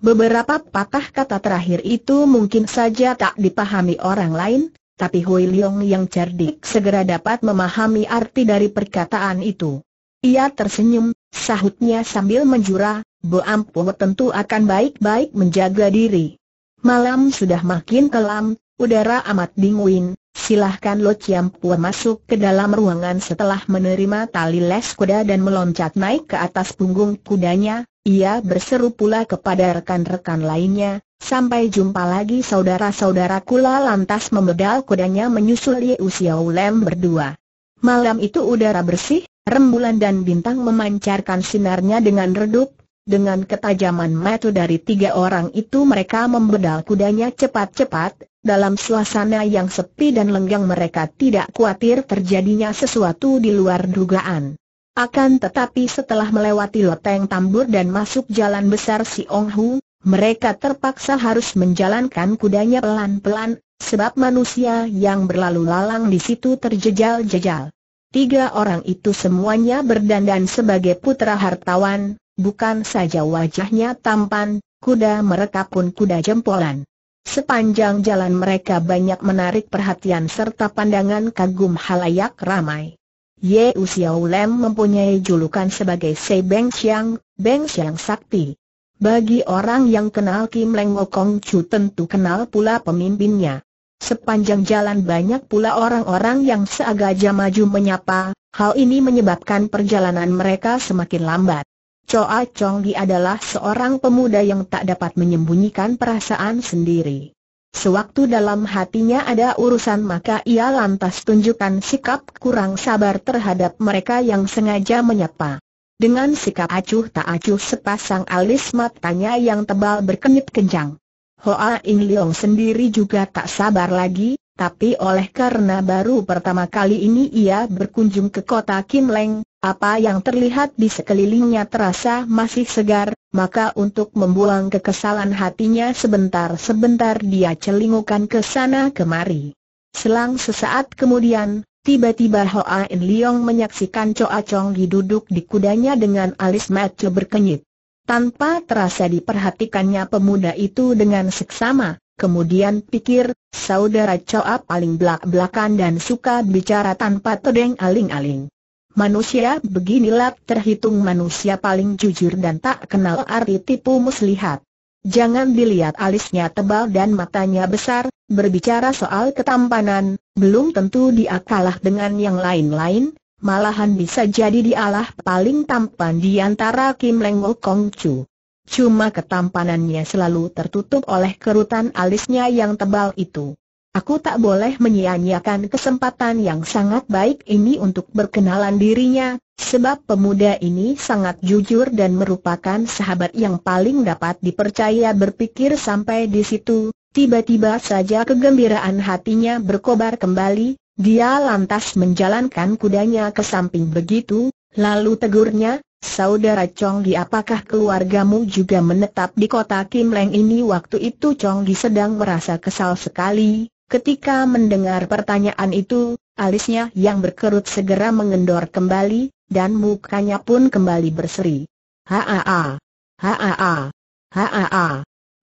Beberapa patah kata terakhir itu mungkin saja tak dipahami orang lain, tapi Hui Leong yang cerdik segera dapat memahami arti dari perkataan itu. Ia tersenyum, sahutnya sambil menjura, Bo Ampu tentu akan baik-baik menjaga diri. Malam sudah makin kelam, udara amat dingin, Silahkan Lo Chiam Pua masuk ke dalam ruangan setelah menerima tali les kuda dan meloncat naik ke atas punggung kudanya, ia berseru pula kepada rekan-rekan lainnya, sampai jumpa lagi saudara-saudara kula lantas membedal kudanya menyusul Liu Xiao Lem berdua. Malam itu udara bersih, rembulan dan bintang memancarkan sinarnya dengan redup, dengan ketajaman metu dari tiga orang itu mereka membedal kudanya cepat-cepat, dalam suasana yang sepi dan lenggang mereka tidak khawatir terjadinya sesuatu di luar dugaan. Akan tetapi setelah melewati loteng tambur dan masuk jalan besar Sionghu, Hu, mereka terpaksa harus menjalankan kudanya pelan-pelan, sebab manusia yang berlalu lalang di situ terjejal-jejal. Tiga orang itu semuanya berdandan sebagai putra hartawan, bukan saja wajahnya tampan, kuda mereka pun kuda jempolan. Sepanjang jalan mereka banyak menarik perhatian serta pandangan kagum halayak ramai. Ye Usiao Lem mempunyai julukan sebagai Se Beng Xiang, Beng Siang Sakti. Bagi orang yang kenal Kim Leng Kong Chu tentu kenal pula pemimpinnya. Sepanjang jalan banyak pula orang-orang yang seagaja maju menyapa, hal ini menyebabkan perjalanan mereka semakin lambat. Choa Chong Li adalah seorang pemuda yang tak dapat menyembunyikan perasaan sendiri. Sewaktu dalam hatinya ada urusan maka ia lantas tunjukkan sikap kurang sabar terhadap mereka yang sengaja menyapa. Dengan sikap acuh tak acuh sepasang alis matanya yang tebal berkenit kencang. Hoa In Leong sendiri juga tak sabar lagi, tapi oleh karena baru pertama kali ini ia berkunjung ke kota Kim Leng. Apa yang terlihat di sekelilingnya terasa masih segar, maka untuk membuang kekesalan hatinya sebentar-sebentar dia celingukan ke sana kemari. Selang sesaat kemudian, tiba-tiba Hoa In Leong menyaksikan Choa Chong duduk di kudanya dengan alis mata berkenyit. Tanpa terasa diperhatikannya pemuda itu dengan seksama, kemudian pikir, saudara Choa paling belak-belakan dan suka bicara tanpa tedeng aling-aling. Manusia beginilah terhitung manusia paling jujur dan tak kenal arti tipu muslihat. Jangan dilihat alisnya tebal dan matanya besar, berbicara soal ketampanan, belum tentu dia kalah dengan yang lain-lain, malahan bisa jadi dialah paling tampan di antara Kim Leng Kong Chu. Cuma ketampanannya selalu tertutup oleh kerutan alisnya yang tebal itu. Aku tak boleh menyia-nyiakan kesempatan yang sangat baik ini untuk berkenalan dirinya, sebab pemuda ini sangat jujur dan merupakan sahabat yang paling dapat dipercaya berpikir sampai di situ. Tiba-tiba saja kegembiraan hatinya berkobar kembali, dia lantas menjalankan kudanya ke samping begitu, lalu tegurnya, Saudara Chong, apakah keluargamu juga menetap di kota Kim Leng ini waktu itu Chong di sedang merasa kesal sekali, Ketika mendengar pertanyaan itu, alisnya yang berkerut segera mengendor kembali, dan mukanya pun kembali berseri. Haa, haa, haa.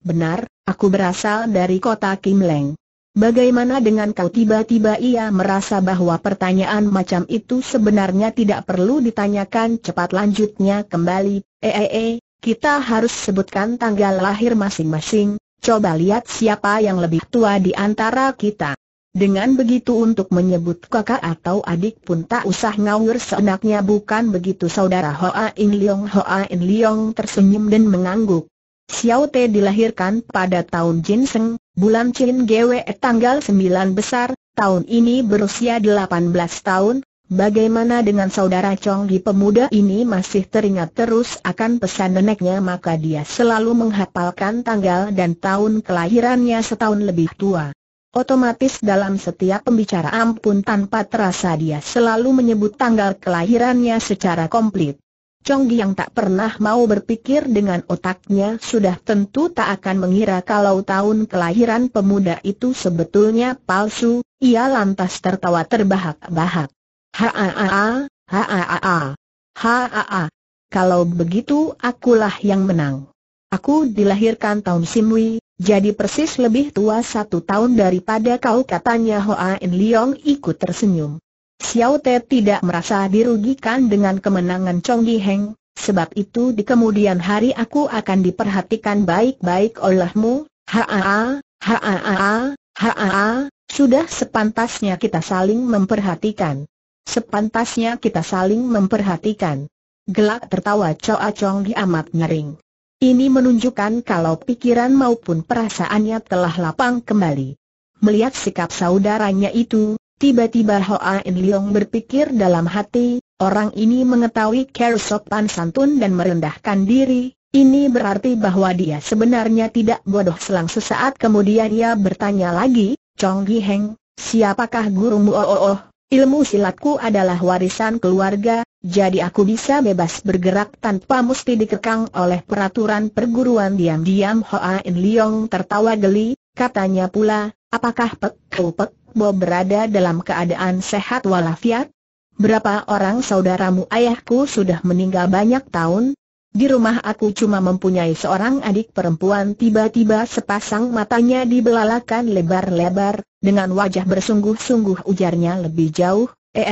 Benar, aku berasal dari kota Kim Leng. Bagaimana dengan kau tiba-tiba ia merasa bahwa pertanyaan macam itu sebenarnya tidak perlu ditanyakan cepat lanjutnya kembali, ee, eh, eh, eh, kita harus sebutkan tanggal lahir masing-masing, Coba lihat siapa yang lebih tua di antara kita. Dengan begitu untuk menyebut kakak atau adik pun tak usah ngawur seenaknya bukan begitu saudara Hoa In Leong Hoa In Leong tersenyum dan mengangguk. Xiao Te dilahirkan pada tahun Jin Seng, bulan Chin Gwe tanggal 9 besar, tahun ini berusia 18 tahun, Bagaimana dengan saudara Chonggi pemuda ini masih teringat terus akan pesan neneknya maka dia selalu menghafalkan tanggal dan tahun kelahirannya setahun lebih tua. Otomatis dalam setiap pembicaraan pun tanpa terasa dia selalu menyebut tanggal kelahirannya secara komplit. Chonggi yang tak pernah mau berpikir dengan otaknya sudah tentu tak akan mengira kalau tahun kelahiran pemuda itu sebetulnya palsu, ia lantas tertawa terbahak-bahak. Haa, haa, haa. Kalau begitu akulah yang menang. Aku dilahirkan tahun Simwi, jadi persis lebih tua satu tahun daripada kau katanya Hoa In Leong ikut tersenyum. Xiao Te tidak merasa dirugikan dengan kemenangan Chong Gi Heng, sebab itu di kemudian hari aku akan diperhatikan baik-baik olehmu, haa, haa, haa, haa, sudah sepantasnya kita saling memperhatikan. Sepantasnya kita saling memperhatikan. Gelak tertawa Choa Chong di amat ngering. Ini menunjukkan kalau pikiran maupun perasaannya telah lapang kembali. Melihat sikap saudaranya itu, tiba-tiba Hoa In Leong berpikir dalam hati, orang ini mengetahui sopan santun dan merendahkan diri, ini berarti bahwa dia sebenarnya tidak bodoh selang sesaat kemudian ia bertanya lagi, Chong Gi Heng, siapakah gurumu oh oh oh, Ilmu silatku adalah warisan keluarga, jadi aku bisa bebas bergerak tanpa mesti dikekang oleh peraturan perguruan diam-diam Hoa In Leong tertawa geli, katanya pula, apakah Pek Kau Pek Bo berada dalam keadaan sehat walafiat? Berapa orang saudaramu ayahku sudah meninggal banyak tahun, di rumah aku cuma mempunyai seorang adik perempuan tiba-tiba sepasang matanya dibelalakan lebar-lebar, dengan wajah bersungguh-sungguh ujarnya lebih jauh, eh,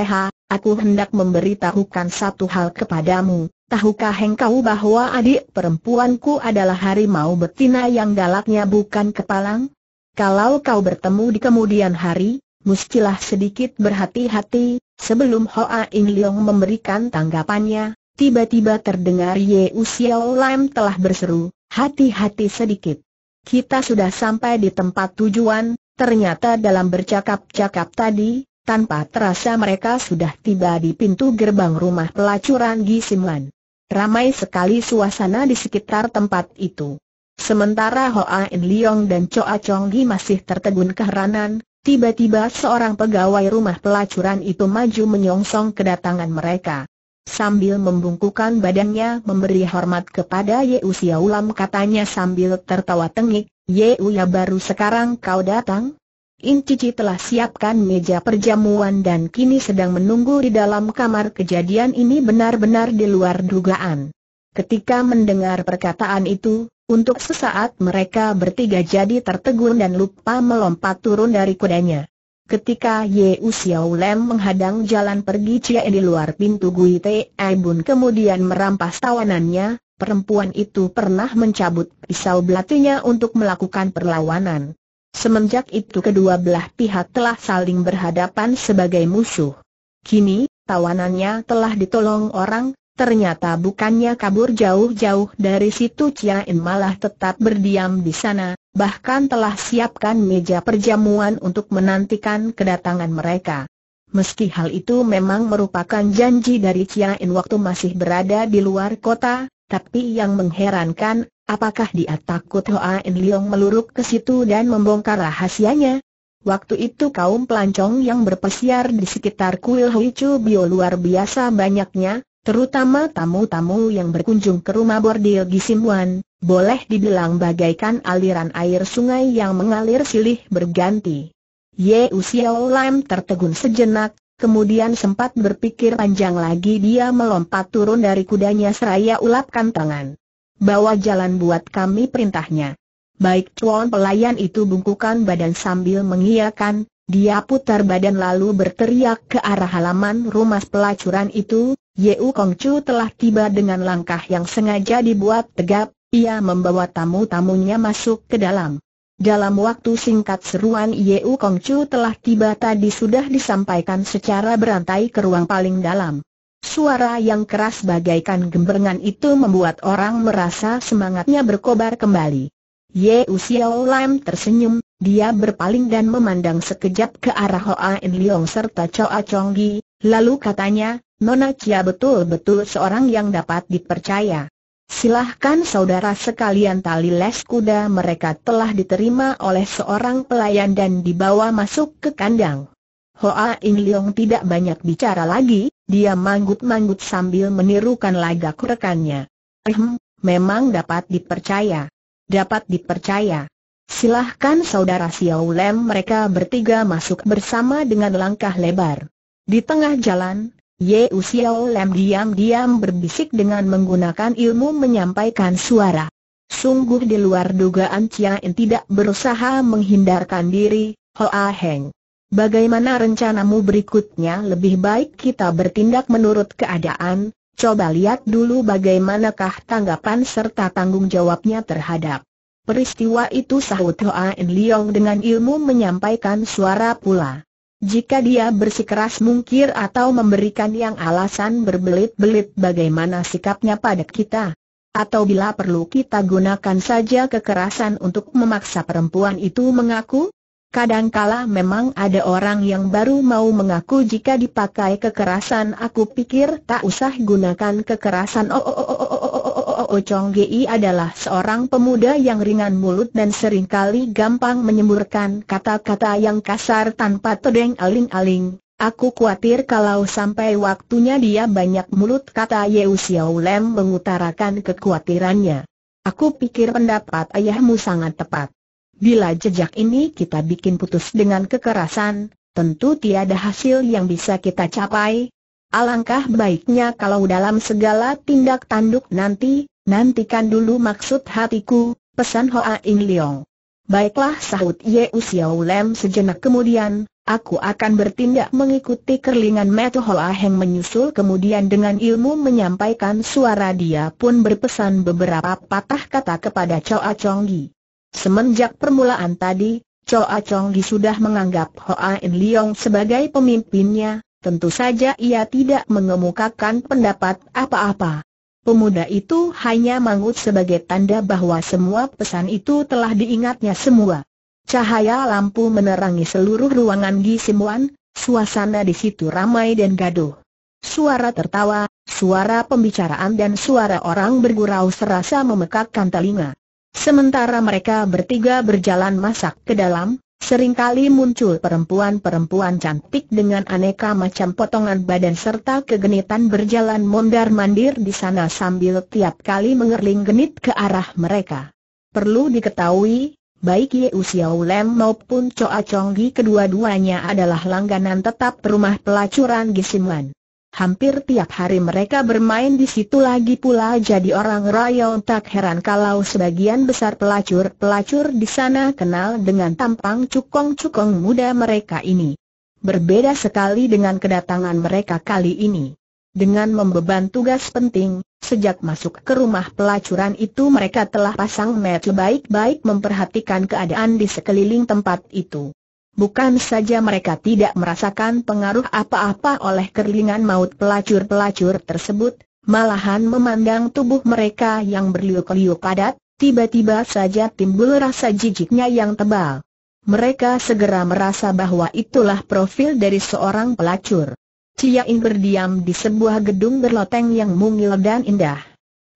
aku hendak memberitahukan satu hal kepadamu, tahukah engkau bahwa adik perempuanku adalah harimau betina yang galaknya bukan kepalang? Kalau kau bertemu di kemudian hari, mustilah sedikit berhati-hati, sebelum Hoa In Leong memberikan tanggapannya, tiba-tiba terdengar Ye Usiao Lam telah berseru, hati-hati sedikit. Kita sudah sampai di tempat tujuan, ternyata dalam bercakap-cakap tadi, tanpa terasa mereka sudah tiba di pintu gerbang rumah pelacuran Gisimlan. Ramai sekali suasana di sekitar tempat itu. Sementara Hoa In Leong dan Choa Chong Gi masih tertegun keheranan, Tiba-tiba seorang pegawai rumah pelacuran itu maju menyongsong kedatangan mereka sambil membungkukan badannya memberi hormat kepada Yeu Xiaolam katanya sambil tertawa tengik, Ye ya baru sekarang kau datang? In Cici telah siapkan meja perjamuan dan kini sedang menunggu di dalam kamar kejadian ini benar-benar di luar dugaan. Ketika mendengar perkataan itu, untuk sesaat mereka bertiga jadi tertegun dan lupa melompat turun dari kudanya. Ketika Ye Usiao Lem menghadang jalan pergi Cie di luar pintu Gui Te Bun kemudian merampas tawanannya, perempuan itu pernah mencabut pisau belatinya untuk melakukan perlawanan. Semenjak itu kedua belah pihak telah saling berhadapan sebagai musuh. Kini, tawanannya telah ditolong orang, Ternyata bukannya kabur jauh-jauh dari situ Chia malah tetap berdiam di sana, bahkan telah siapkan meja perjamuan untuk menantikan kedatangan mereka. Meski hal itu memang merupakan janji dari Chia waktu masih berada di luar kota, tapi yang mengherankan, apakah dia takut Hoa In Leong meluruk ke situ dan membongkar rahasianya? Waktu itu kaum pelancong yang berpesiar di sekitar kuil Hui Chu Bio luar biasa banyaknya, Terutama tamu-tamu yang berkunjung ke rumah bordil Gisimuan, boleh dibilang bagaikan aliran air sungai yang mengalir silih berganti. Ye Usiao Lam tertegun sejenak, kemudian sempat berpikir panjang lagi dia melompat turun dari kudanya seraya ulapkan tangan. Bawa jalan buat kami perintahnya. Baik cuan pelayan itu bungkukan badan sambil mengiyakan, dia putar badan lalu berteriak ke arah halaman rumah pelacuran itu, Yeu Kongcu telah tiba dengan langkah yang sengaja dibuat tegap, ia membawa tamu-tamunya masuk ke dalam. Dalam waktu singkat seruan Yeu Kongcu telah tiba tadi sudah disampaikan secara berantai ke ruang paling dalam. Suara yang keras bagaikan gemberengan itu membuat orang merasa semangatnya berkobar kembali. Yeu Xiao Lam tersenyum, dia berpaling dan memandang sekejap ke arah Hoa En Leong serta Choa Chong Gi, lalu katanya, Nona Chia betul-betul seorang yang dapat dipercaya. Silahkan saudara sekalian tali les kuda mereka telah diterima oleh seorang pelayan dan dibawa masuk ke kandang. Hoa In Leong tidak banyak bicara lagi, dia manggut-manggut sambil menirukan lagak rekannya. Ehm, memang dapat dipercaya. Dapat dipercaya. Silahkan saudara Xiao Lem mereka bertiga masuk bersama dengan langkah lebar. Di tengah jalan, Ye Usiao Lam diam-diam berbisik dengan menggunakan ilmu menyampaikan suara. Sungguh di luar dugaan Chia In tidak berusaha menghindarkan diri, Hoa Heng. Bagaimana rencanamu berikutnya lebih baik kita bertindak menurut keadaan, coba lihat dulu bagaimanakah tanggapan serta tanggung jawabnya terhadap. Peristiwa itu sahut Hoa In Leong dengan ilmu menyampaikan suara pula. Jika dia bersikeras mungkir atau memberikan yang alasan berbelit-belit bagaimana sikapnya pada kita? Atau bila perlu kita gunakan saja kekerasan untuk memaksa perempuan itu mengaku? Kadangkala memang ada orang yang baru mau mengaku jika dipakai kekerasan aku pikir tak usah gunakan kekerasan oh, oh, oh, oh, oh, oh, oh, oh, oh Ho Gi adalah seorang pemuda yang ringan mulut dan seringkali gampang menyemburkan kata-kata yang kasar tanpa tedeng aling-aling. Aku khawatir kalau sampai waktunya dia banyak mulut kata Ye Xiao Lem mengutarakan kekhawatirannya. Aku pikir pendapat ayahmu sangat tepat. Bila jejak ini kita bikin putus dengan kekerasan, tentu tiada hasil yang bisa kita capai, Alangkah baiknya kalau dalam segala tindak tanduk nanti, Nantikan dulu maksud hatiku, pesan Hoa In Leong. Baiklah sahut Ye Usiao Lem sejenak kemudian, aku akan bertindak mengikuti kerlingan Metu Hoa Heng menyusul kemudian dengan ilmu menyampaikan suara dia pun berpesan beberapa patah kata kepada Choa Chonggi. Semenjak permulaan tadi, Choa Chonggi sudah menganggap Hoa In Leong sebagai pemimpinnya, tentu saja ia tidak mengemukakan pendapat apa-apa. Pemuda itu hanya mangut sebagai tanda bahwa semua pesan itu telah diingatnya semua. Cahaya lampu menerangi seluruh ruangan Gisimuan, suasana di situ ramai dan gaduh. Suara tertawa, suara pembicaraan dan suara orang bergurau serasa memekakkan telinga. Sementara mereka bertiga berjalan masak ke dalam, Seringkali muncul perempuan-perempuan cantik dengan aneka macam potongan badan serta kegenitan berjalan mondar-mandir di sana sambil tiap kali mengerling genit ke arah mereka. Perlu diketahui, baik Ye Xiao Lem maupun Choa Chonggi kedua-duanya adalah langganan tetap rumah pelacuran Gisimuan. Hampir tiap hari mereka bermain di situ lagi pula jadi orang royal tak heran kalau sebagian besar pelacur-pelacur di sana kenal dengan tampang cukong-cukong muda mereka ini. Berbeda sekali dengan kedatangan mereka kali ini. Dengan membeban tugas penting, sejak masuk ke rumah pelacuran itu mereka telah pasang mata baik-baik memperhatikan keadaan di sekeliling tempat itu. Bukan saja mereka tidak merasakan pengaruh apa-apa oleh kerlingan maut pelacur-pelacur tersebut, malahan memandang tubuh mereka yang berliuk-liuk padat, tiba-tiba saja timbul rasa jijiknya yang tebal. Mereka segera merasa bahwa itulah profil dari seorang pelacur. Cia In berdiam di sebuah gedung berloteng yang mungil dan indah.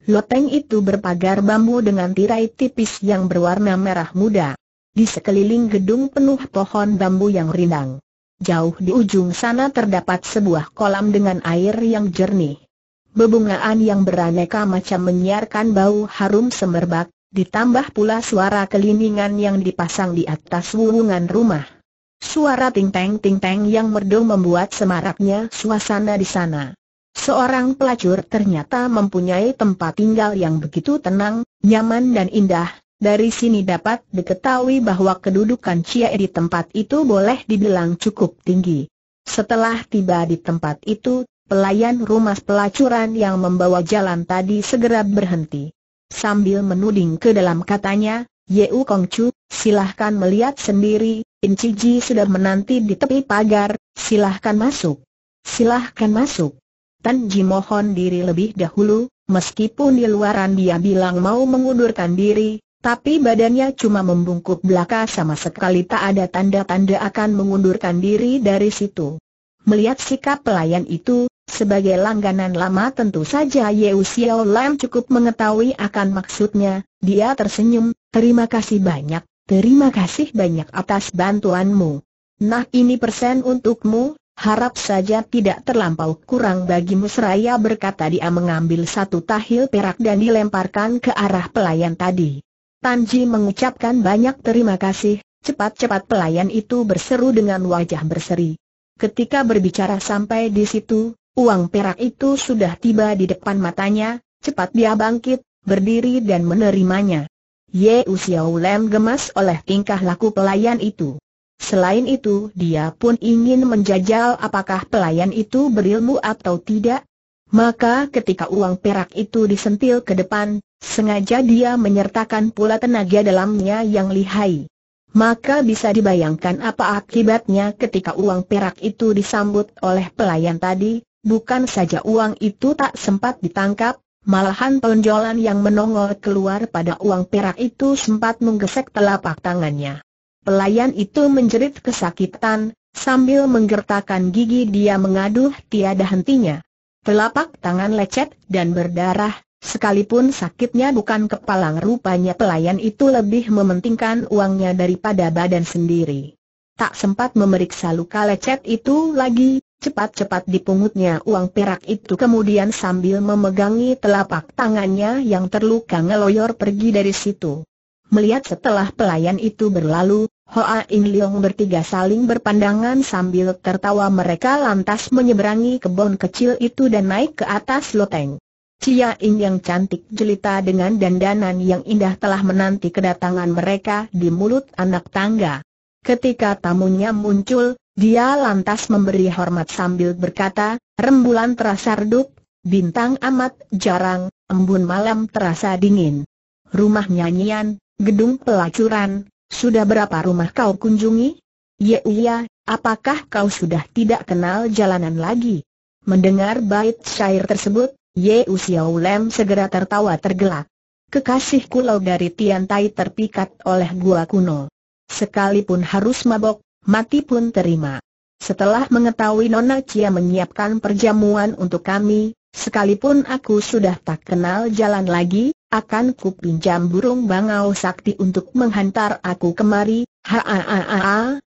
Loteng itu berpagar bambu dengan tirai tipis yang berwarna merah muda. Di sekeliling gedung penuh pohon bambu yang rindang. Jauh di ujung sana terdapat sebuah kolam dengan air yang jernih. Bebungaan yang beraneka macam menyiarkan bau harum semerbak, ditambah pula suara keliningan yang dipasang di atas wungan rumah. Suara ting-teng-ting-teng yang merdu membuat semaraknya suasana di sana. Seorang pelacur ternyata mempunyai tempat tinggal yang begitu tenang, nyaman dan indah, dari sini dapat diketahui bahwa kedudukan Cia di tempat itu boleh dibilang cukup tinggi. Setelah tiba di tempat itu, pelayan rumah pelacuran yang membawa jalan tadi segera berhenti. Sambil menuding ke dalam katanya, Yeu Kong Chu, silahkan melihat sendiri, Ji sudah menanti di tepi pagar, silahkan masuk. Silahkan masuk. Tan Ji mohon diri lebih dahulu, meskipun di luaran dia bilang mau mengundurkan diri, tapi badannya cuma membungkuk belaka sama sekali tak ada tanda-tanda akan mengundurkan diri dari situ. Melihat sikap pelayan itu, sebagai langganan lama tentu saja Yeu Xiao Lam cukup mengetahui akan maksudnya, dia tersenyum, terima kasih banyak, terima kasih banyak atas bantuanmu. Nah ini persen untukmu, Harap saja tidak terlampau kurang bagimu seraya berkata dia mengambil satu tahil perak dan dilemparkan ke arah pelayan tadi. Tanji mengucapkan banyak terima kasih, cepat-cepat pelayan itu berseru dengan wajah berseri. Ketika berbicara sampai di situ, uang perak itu sudah tiba di depan matanya, cepat dia bangkit, berdiri dan menerimanya. Ye Xiao Lem gemas oleh tingkah laku pelayan itu. Selain itu dia pun ingin menjajal apakah pelayan itu berilmu atau tidak. Maka ketika uang perak itu disentil ke depan, Sengaja dia menyertakan pula tenaga dalamnya yang lihai. Maka bisa dibayangkan apa akibatnya ketika uang perak itu disambut oleh pelayan tadi, bukan saja uang itu tak sempat ditangkap, malahan tonjolan yang menongol keluar pada uang perak itu sempat menggesek telapak tangannya. Pelayan itu menjerit kesakitan, sambil menggertakkan gigi dia mengaduh tiada hentinya. Telapak tangan lecet dan berdarah, Sekalipun sakitnya bukan kepalang rupanya pelayan itu lebih mementingkan uangnya daripada badan sendiri. Tak sempat memeriksa luka lecet itu lagi, cepat-cepat dipungutnya uang perak itu kemudian sambil memegangi telapak tangannya yang terluka ngeloyor pergi dari situ. Melihat setelah pelayan itu berlalu, Hoa In Leong bertiga saling berpandangan sambil tertawa mereka lantas menyeberangi kebun kecil itu dan naik ke atas loteng. Cia In yang cantik jelita dengan dandanan yang indah telah menanti kedatangan mereka di mulut anak tangga. Ketika tamunya muncul, dia lantas memberi hormat sambil berkata, rembulan terasa redup, bintang amat jarang, embun malam terasa dingin. Rumah nyanyian, gedung pelacuran, sudah berapa rumah kau kunjungi? Ya iya, apakah kau sudah tidak kenal jalanan lagi? Mendengar bait syair tersebut, Ye Usiao Lem segera tertawa tergelak. Kekasihku kulau dari Tian Tai terpikat oleh gua kuno. Sekalipun harus mabok, mati pun terima. Setelah mengetahui Nona Cia menyiapkan perjamuan untuk kami, sekalipun aku sudah tak kenal jalan lagi, akan ku pinjam burung bangau sakti untuk menghantar aku kemari. Ha ha ha ha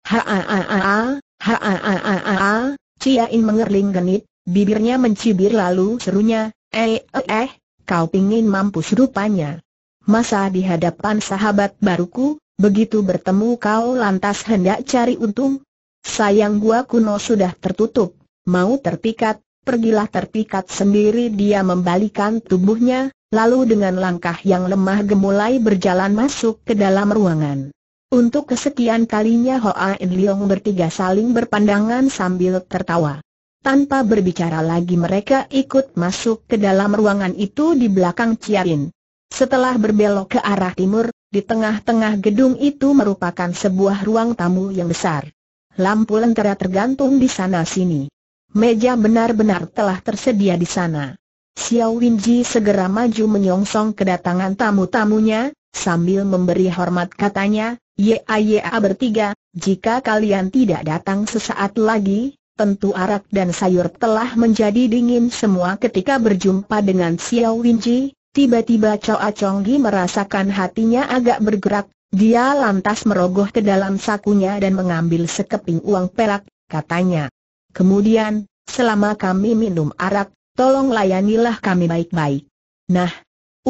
ha ha ha ha ha ha ha ha ha Ciain mengerling genit, Bibirnya mencibir lalu serunya, eh eh eh, kau pingin mampus rupanya. Masa di hadapan sahabat baruku, begitu bertemu kau lantas hendak cari untung? Sayang gua kuno sudah tertutup, mau terpikat, pergilah terpikat sendiri dia membalikan tubuhnya, lalu dengan langkah yang lemah gemulai berjalan masuk ke dalam ruangan. Untuk kesekian kalinya Hoa In Leong bertiga saling berpandangan sambil tertawa. Tanpa berbicara lagi mereka ikut masuk ke dalam ruangan itu di belakang Ciarin. Setelah berbelok ke arah timur, di tengah-tengah gedung itu merupakan sebuah ruang tamu yang besar. Lampu lentera tergantung di sana-sini. Meja benar-benar telah tersedia di sana. Xiao Winji segera maju menyongsong kedatangan tamu-tamunya, sambil memberi hormat katanya, Ya ya bertiga, jika kalian tidak datang sesaat lagi, Tentu arak dan sayur telah menjadi dingin semua ketika berjumpa dengan Xiao Winji, tiba-tiba Choa Chonggi merasakan hatinya agak bergerak, dia lantas merogoh ke dalam sakunya dan mengambil sekeping uang perak, katanya. Kemudian, selama kami minum arak, tolong layanilah kami baik-baik. Nah,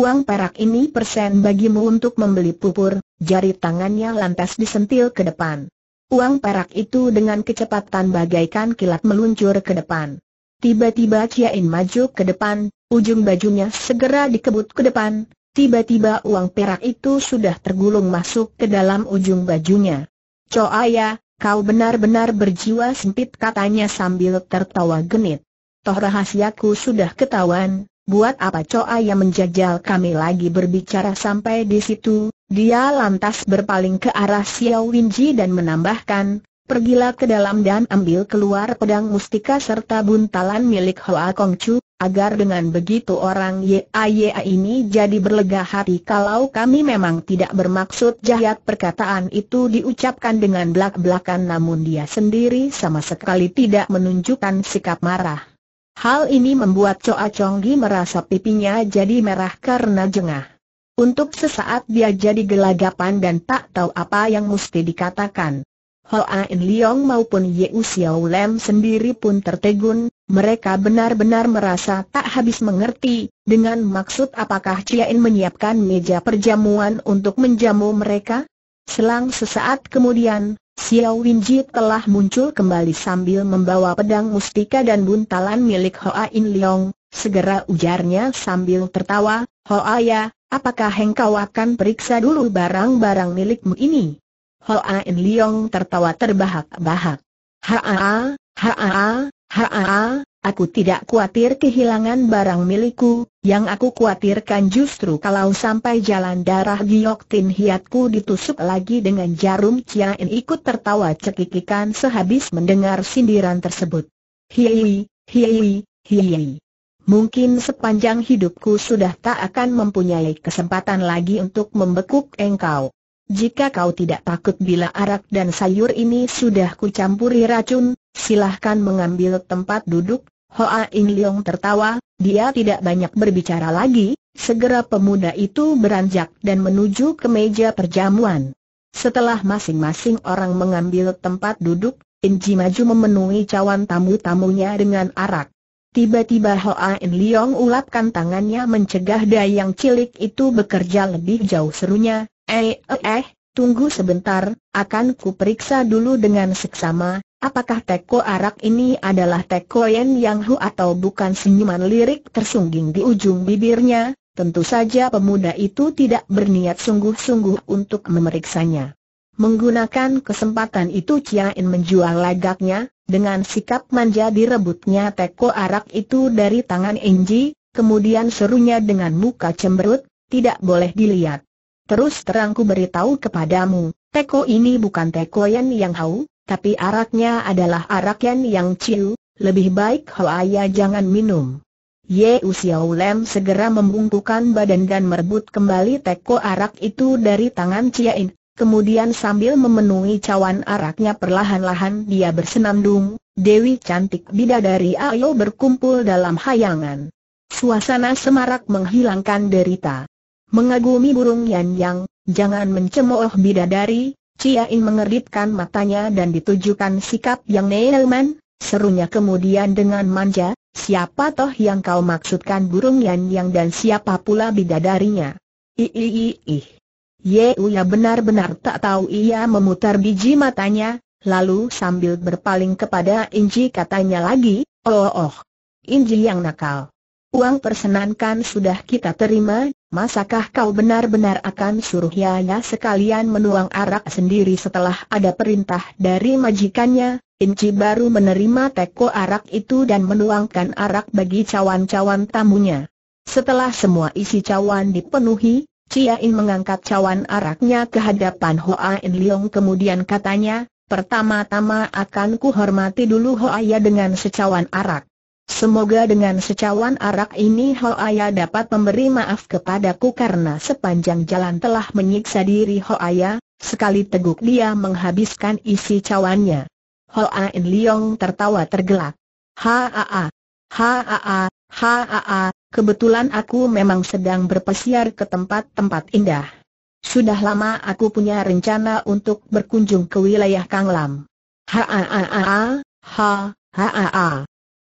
uang perak ini persen bagimu untuk membeli pupur, jari tangannya lantas disentil ke depan. Uang perak itu dengan kecepatan bagaikan kilat meluncur ke depan. Tiba-tiba In maju ke depan, ujung bajunya segera dikebut ke depan, tiba-tiba uang perak itu sudah tergulung masuk ke dalam ujung bajunya. ya, kau benar-benar berjiwa sempit katanya sambil tertawa genit. Toh rahasiaku sudah ketahuan, buat apa ya menjajal kami lagi berbicara sampai di situ, dia lantas berpaling ke arah Xiao Winji dan menambahkan, pergilah ke dalam dan ambil keluar pedang mustika serta buntalan milik Hoa Kong Chu, agar dengan begitu orang YAYA ini jadi berlega hati kalau kami memang tidak bermaksud jahat perkataan itu diucapkan dengan belak-belakan namun dia sendiri sama sekali tidak menunjukkan sikap marah. Hal ini membuat Choa Chong Gi merasa pipinya jadi merah karena jengah. Untuk sesaat dia jadi gelagapan dan tak tahu apa yang mesti dikatakan. Hoa In Leong maupun Ye U Xiao Lem sendiri pun tertegun, mereka benar-benar merasa tak habis mengerti, dengan maksud apakah Chia In menyiapkan meja perjamuan untuk menjamu mereka? Selang sesaat kemudian, Xiao Winji telah muncul kembali sambil membawa pedang mustika dan buntalan milik Hoa In Leong, segera ujarnya sambil tertawa, Ho Aya, apakah engkau akan periksa dulu barang-barang milikmu ini? Hoa In Liong tertawa terbahak-bahak. Haa, haa, haa, aku tidak khawatir kehilangan barang milikku, yang aku khawatirkan justru kalau sampai jalan darah Giok Tin Hiatku ditusuk lagi dengan jarum Cian In ikut tertawa cekikikan sehabis mendengar sindiran tersebut. Hiwi, hiwi, hiwi. Mungkin sepanjang hidupku sudah tak akan mempunyai kesempatan lagi untuk membekuk engkau. Jika kau tidak takut bila arak dan sayur ini sudah kucampuri racun, silahkan mengambil tempat duduk. Hoa In Leong tertawa, dia tidak banyak berbicara lagi, segera pemuda itu beranjak dan menuju ke meja perjamuan. Setelah masing-masing orang mengambil tempat duduk, Inji maju memenuhi cawan tamu-tamunya dengan arak. Tiba-tiba Hoa En Liong ulapkan tangannya mencegah dayang cilik itu bekerja lebih jauh serunya, eh eh eh, tunggu sebentar, akan ku periksa dulu dengan seksama, apakah teko arak ini adalah teko yen yang hu atau bukan senyuman lirik tersungging di ujung bibirnya, tentu saja pemuda itu tidak berniat sungguh-sungguh untuk memeriksanya. Menggunakan kesempatan itu In menjual lagaknya, dengan sikap manja direbutnya teko arak itu dari tangan Enji, kemudian serunya dengan muka cemberut, tidak boleh dilihat. Terus terangku beritahu kepadamu, teko ini bukan teko yen yang hau, tapi araknya adalah arak yen yang ciu, lebih baik hau ayah jangan minum. Ye Usiao Lem segera membungkukan badan dan merebut kembali teko arak itu dari tangan Ciain. Kemudian sambil memenuhi cawan araknya perlahan-lahan dia bersenandung, Dewi cantik bidadari ayo berkumpul dalam hayangan. Suasana semarak menghilangkan derita. Mengagumi burung yan yang, jangan mencemooh bidadari, Cia In mengeritkan matanya dan ditujukan sikap yang Neilman, serunya kemudian dengan manja, siapa toh yang kau maksudkan burung yan yang dan siapa pula bidadarinya? Ih ya benar-benar tak tahu ia memutar biji matanya, lalu sambil berpaling kepada Inji katanya lagi, oh oh, Inji yang nakal. Uang persenankan sudah kita terima, masakah kau benar-benar akan suruh Yaya sekalian menuang arak sendiri setelah ada perintah dari majikannya? Inci baru menerima teko arak itu dan menuangkan arak bagi cawan-cawan tamunya. Setelah semua isi cawan dipenuhi, Chia In mengangkat cawan araknya ke hadapan Hoa In Leong kemudian katanya, pertama-tama akan kuhormati dulu Hoa Ya dengan secawan arak. Semoga dengan secawan arak ini Hoa Ya dapat memberi maaf kepadaku karena sepanjang jalan telah menyiksa diri Hoa Ya, sekali teguk dia menghabiskan isi cawannya. Hoa In Leong tertawa tergelak. Haa, Haa, haa, kebetulan aku memang sedang berpesiar ke tempat-tempat indah. Sudah lama aku punya rencana untuk berkunjung ke wilayah Kanglam. Haa, ha, haa.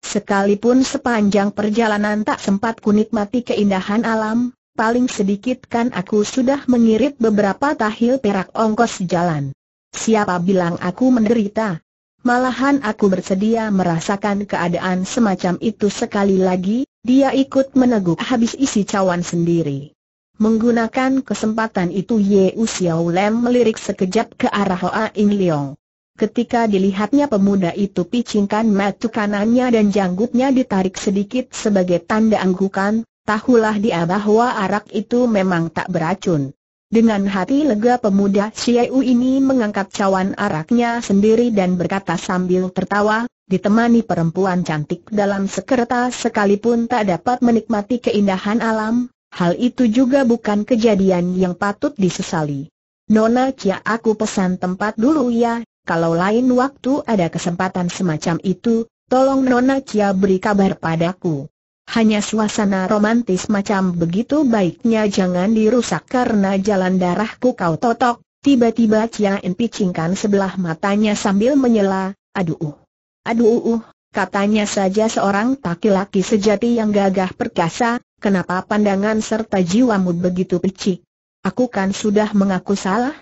Sekalipun sepanjang perjalanan tak sempat kunikmati keindahan alam, paling sedikit kan aku sudah mengirit beberapa tahil perak ongkos jalan. Siapa bilang aku menderita? Malahan aku bersedia merasakan keadaan semacam itu sekali lagi, dia ikut meneguk habis isi cawan sendiri. Menggunakan kesempatan itu Ye Xiao Lem melirik sekejap ke arah Hoa In Leong. Ketika dilihatnya pemuda itu picingkan mata kanannya dan janggutnya ditarik sedikit sebagai tanda anggukan, tahulah dia bahwa arak itu memang tak beracun. Dengan hati lega pemuda Ciu ini mengangkat cawan araknya sendiri dan berkata sambil tertawa, ditemani perempuan cantik dalam sekereta sekalipun tak dapat menikmati keindahan alam, hal itu juga bukan kejadian yang patut disesali. Nona Cia aku pesan tempat dulu ya, kalau lain waktu ada kesempatan semacam itu, tolong Nona Cia beri kabar padaku. Hanya suasana romantis macam begitu baiknya jangan dirusak karena jalan darahku kau totok. Tiba-tiba cia In picingkan sebelah matanya sambil menyela, aduh, uh, aduh, uh, uh, katanya saja seorang laki-laki sejati yang gagah perkasa, kenapa pandangan serta jiwamu begitu picik? Aku kan sudah mengaku salah?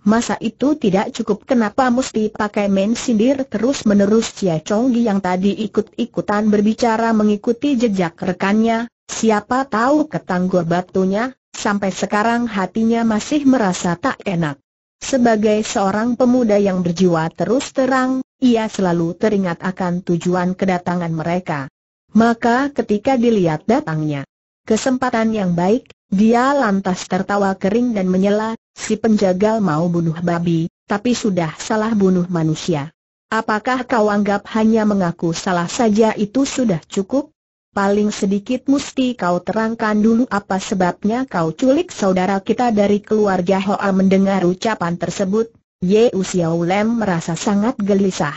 Masa itu tidak cukup kenapa mesti pakai main sindir terus-menerus Cia Chonggi yang tadi ikut-ikutan berbicara mengikuti jejak rekannya, siapa tahu ketangguh batunya, sampai sekarang hatinya masih merasa tak enak. Sebagai seorang pemuda yang berjiwa terus terang, ia selalu teringat akan tujuan kedatangan mereka. Maka ketika dilihat datangnya kesempatan yang baik, dia lantas tertawa kering dan menyela, si penjagal mau bunuh babi, tapi sudah salah bunuh manusia. Apakah kau anggap hanya mengaku salah saja itu sudah cukup? Paling sedikit mesti kau terangkan dulu apa sebabnya kau culik saudara kita dari keluarga Hoa mendengar ucapan tersebut, Ye Usiao Lem merasa sangat gelisah.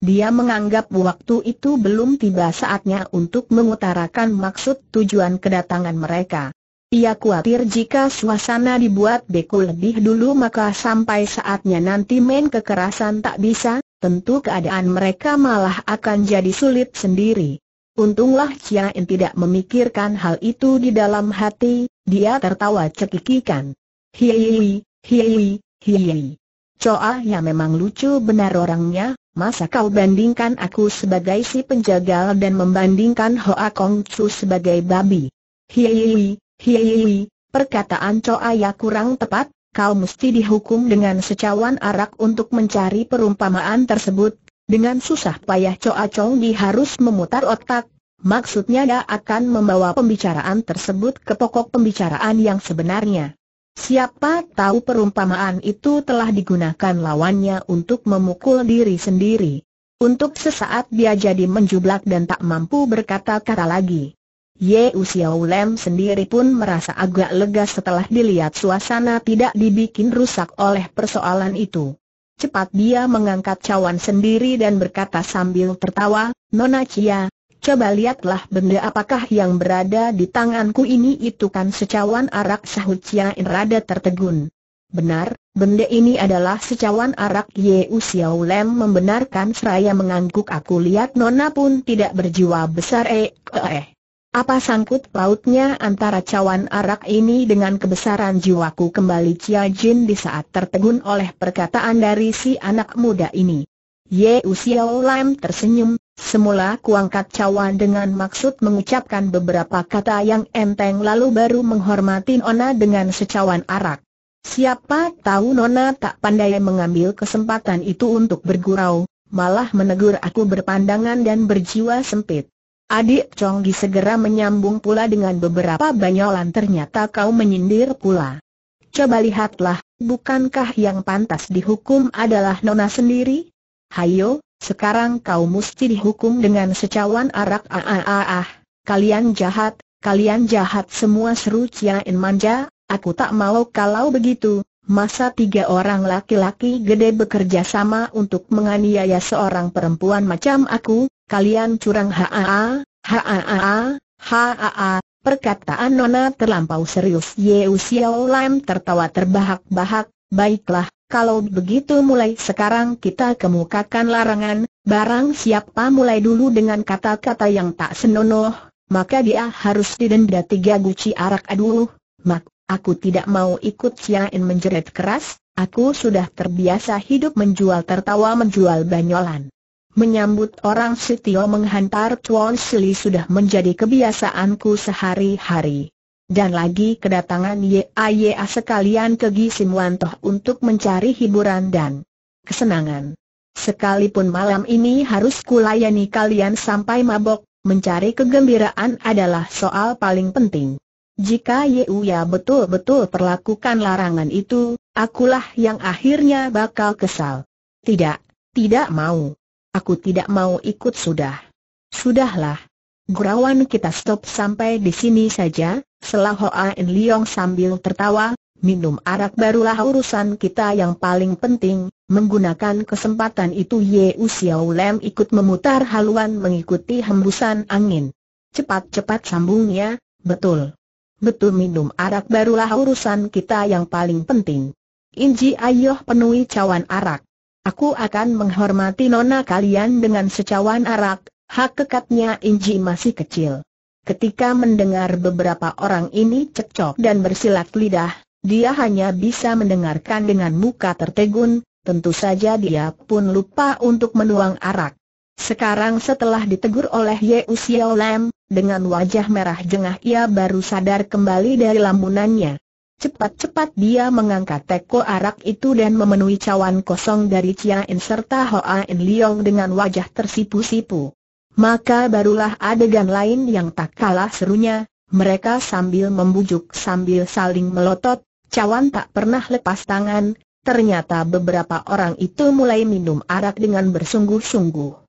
Dia menganggap waktu itu belum tiba saatnya untuk mengutarakan maksud tujuan kedatangan mereka. Ia khawatir jika suasana dibuat beku lebih dulu maka sampai saatnya nanti main kekerasan tak bisa, tentu keadaan mereka malah akan jadi sulit sendiri. Untunglah Chia In tidak memikirkan hal itu di dalam hati, dia tertawa cekikikan. Hiyi, hiyi, hiyi. Coa ya memang lucu benar orangnya, masa kau bandingkan aku sebagai si penjagal dan membandingkan Hoa Kong Chu sebagai babi. Hiyi, Hihihi, perkataan Coaya kurang tepat, kau mesti dihukum dengan secawan arak untuk mencari perumpamaan tersebut. Dengan susah payah Coa Di harus memutar otak, maksudnya dia akan membawa pembicaraan tersebut ke pokok pembicaraan yang sebenarnya. Siapa tahu perumpamaan itu telah digunakan lawannya untuk memukul diri sendiri. Untuk sesaat dia jadi menjublak dan tak mampu berkata-kata lagi. Ye Usiao Lem sendiri pun merasa agak lega setelah dilihat suasana tidak dibikin rusak oleh persoalan itu. Cepat dia mengangkat cawan sendiri dan berkata sambil tertawa, Nona Chia, coba lihatlah benda apakah yang berada di tanganku ini itu kan secawan arak sahut Chia In rada tertegun. Benar, benda ini adalah secawan arak Ye Usiao Lem membenarkan seraya mengangguk aku lihat Nona pun tidak berjiwa besar eh, eh. eh. Apa sangkut pautnya antara cawan arak ini dengan kebesaran jiwaku kembali Cia Jin di saat tertegun oleh perkataan dari si anak muda ini. Ye Usiao Lam tersenyum, semula kuangkat cawan dengan maksud mengucapkan beberapa kata yang enteng lalu baru menghormati Nona dengan secawan arak. Siapa tahu Nona tak pandai mengambil kesempatan itu untuk bergurau, malah menegur aku berpandangan dan berjiwa sempit. Adik Chonggi segera menyambung pula dengan beberapa banyolan ternyata kau menyindir pula. Coba lihatlah, bukankah yang pantas dihukum adalah Nona sendiri? Hayo, sekarang kau mesti dihukum dengan secawan arak ah ah ah, ah. Kalian jahat, kalian jahat semua seru In manja, aku tak mau kalau begitu, Masa tiga orang laki-laki gede bekerja sama untuk menganiaya seorang perempuan macam aku, kalian curang haa, haa, haa, perkataan Nona terlampau serius. Yeu Xiao Lam tertawa terbahak-bahak, baiklah, kalau begitu mulai sekarang kita kemukakan larangan, barang siapa mulai dulu dengan kata-kata yang tak senonoh, maka dia harus didenda tiga guci arak aduh, mak, Aku tidak mau ikut Siain menjerit keras, aku sudah terbiasa hidup menjual tertawa menjual banyolan. Menyambut orang Sitio menghantar Chuan Sili sudah menjadi kebiasaanku sehari-hari. Dan lagi kedatangan YAYA sekalian ke Gisim Wantoh untuk mencari hiburan dan kesenangan. Sekalipun malam ini harus kulayani kalian sampai mabok, mencari kegembiraan adalah soal paling penting. Jika Yeuya betul-betul perlakukan larangan itu, akulah yang akhirnya bakal kesal. Tidak, tidak mau. Aku tidak mau ikut sudah. Sudahlah. Gurawan kita stop sampai di sini saja, selah Hoa In Liong sambil tertawa, minum arak barulah urusan kita yang paling penting, menggunakan kesempatan itu Ye Xiao Lem ikut memutar haluan mengikuti hembusan angin. Cepat-cepat sambungnya, betul betul minum arak barulah urusan kita yang paling penting. Inji ayoh penuhi cawan arak. Aku akan menghormati nona kalian dengan secawan arak, hak kekatnya Inji masih kecil. Ketika mendengar beberapa orang ini cekcok dan bersilat lidah, dia hanya bisa mendengarkan dengan muka tertegun, tentu saja dia pun lupa untuk menuang arak. Sekarang setelah ditegur oleh Ye Usiao Lam, dengan wajah merah jengah ia baru sadar kembali dari lamunannya. Cepat-cepat dia mengangkat teko arak itu dan memenuhi cawan kosong dari In serta In Leong dengan wajah tersipu-sipu. Maka barulah adegan lain yang tak kalah serunya, mereka sambil membujuk sambil saling melotot, cawan tak pernah lepas tangan, ternyata beberapa orang itu mulai minum arak dengan bersungguh-sungguh.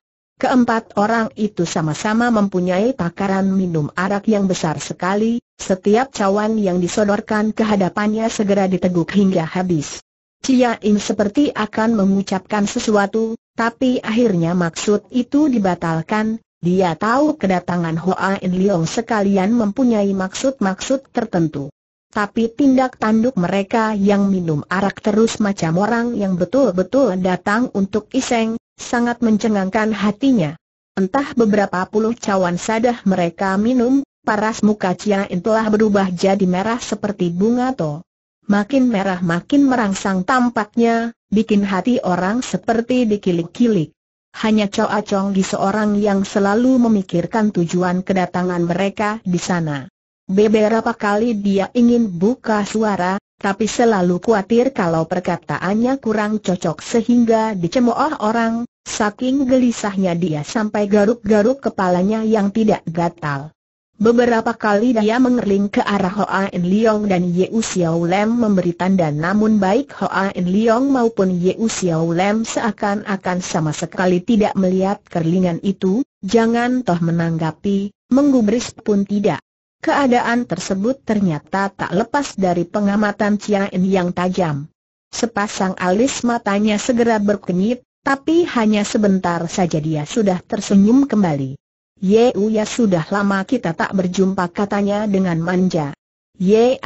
Keempat orang itu sama-sama mempunyai takaran minum arak yang besar sekali, setiap cawan yang disodorkan ke hadapannya segera diteguk hingga habis. Cia Ing seperti akan mengucapkan sesuatu, tapi akhirnya maksud itu dibatalkan, dia tahu kedatangan Hoa In Leong sekalian mempunyai maksud-maksud tertentu. Tapi tindak tanduk mereka yang minum arak terus macam orang yang betul-betul datang untuk iseng, sangat mencengangkan hatinya. Entah beberapa puluh cawan sadah mereka minum, paras muka Ciain telah berubah jadi merah seperti bunga to. Makin merah makin merangsang tampaknya, bikin hati orang seperti dikilik-kilik. Hanya Choa Chong di seorang yang selalu memikirkan tujuan kedatangan mereka di sana. Beberapa kali dia ingin buka suara, tapi selalu khawatir kalau perkataannya kurang cocok sehingga dicemooh orang, Saking gelisahnya dia sampai garuk-garuk kepalanya yang tidak gatal. Beberapa kali dia mengerling ke arah Hoa In Leong dan Ye U Xiao Lem memberi tanda namun baik Hoa In Leong maupun Ye U Xiao Lem seakan-akan sama sekali tidak melihat kerlingan itu, jangan toh menanggapi, menggubris pun tidak. Keadaan tersebut ternyata tak lepas dari pengamatan Chia In yang tajam. Sepasang alis matanya segera berkenyit, tapi hanya sebentar saja dia sudah tersenyum kembali. Uya sudah lama kita tak berjumpa katanya dengan manja. Ya.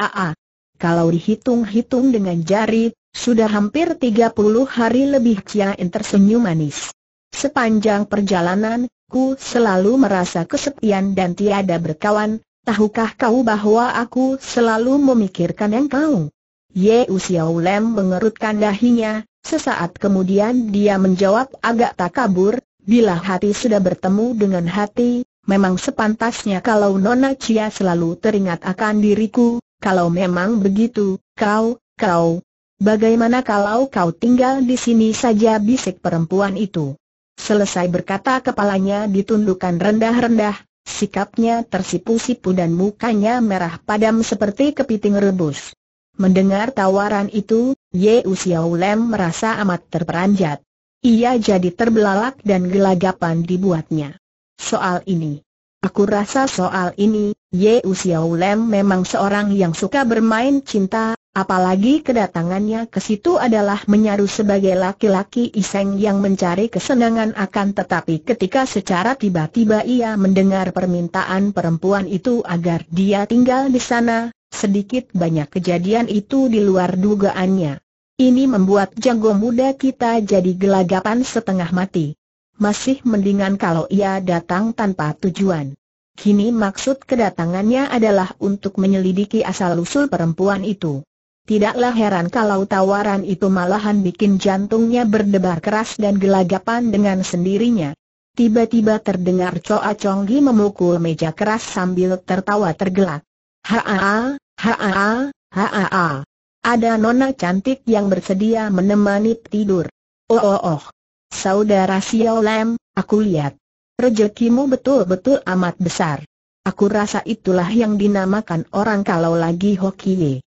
kalau dihitung-hitung dengan jari, sudah hampir 30 hari lebih Ciain tersenyum manis. Sepanjang perjalanan, ku selalu merasa kesepian dan tiada berkawan, tahukah kau bahwa aku selalu memikirkan yang engkau? Ye Usiaulem mengerutkan dahinya, Sesaat kemudian dia menjawab agak tak kabur, bila hati sudah bertemu dengan hati, memang sepantasnya kalau Nona Cia selalu teringat akan diriku, kalau memang begitu, kau, kau. Bagaimana kalau kau tinggal di sini saja bisik perempuan itu? Selesai berkata kepalanya ditundukkan rendah-rendah, sikapnya tersipu-sipu dan mukanya merah padam seperti kepiting rebus. Mendengar tawaran itu, Ye Usiao Lem merasa amat terperanjat. Ia jadi terbelalak dan gelagapan dibuatnya. Soal ini. Aku rasa soal ini, Ye Usiao Lem memang seorang yang suka bermain cinta, apalagi kedatangannya ke situ adalah menyaru sebagai laki-laki iseng yang mencari kesenangan akan tetapi ketika secara tiba-tiba ia mendengar permintaan perempuan itu agar dia tinggal di sana, Sedikit banyak kejadian itu di luar dugaannya. Ini membuat jago muda kita jadi gelagapan setengah mati. Masih mendingan kalau ia datang tanpa tujuan. Kini maksud kedatangannya adalah untuk menyelidiki asal-usul perempuan itu. Tidaklah heran kalau tawaran itu malahan bikin jantungnya berdebar keras dan gelagapan dengan sendirinya. Tiba-tiba terdengar Choa Chonggi memukul meja keras sambil tertawa tergelak. Haa, Haa, haa. Ada nona cantik yang bersedia menemani tidur. Oh oh oh. Saudara Xiao Lam, aku lihat. Rezekimu betul-betul amat besar. Aku rasa itulah yang dinamakan orang kalau lagi hoki.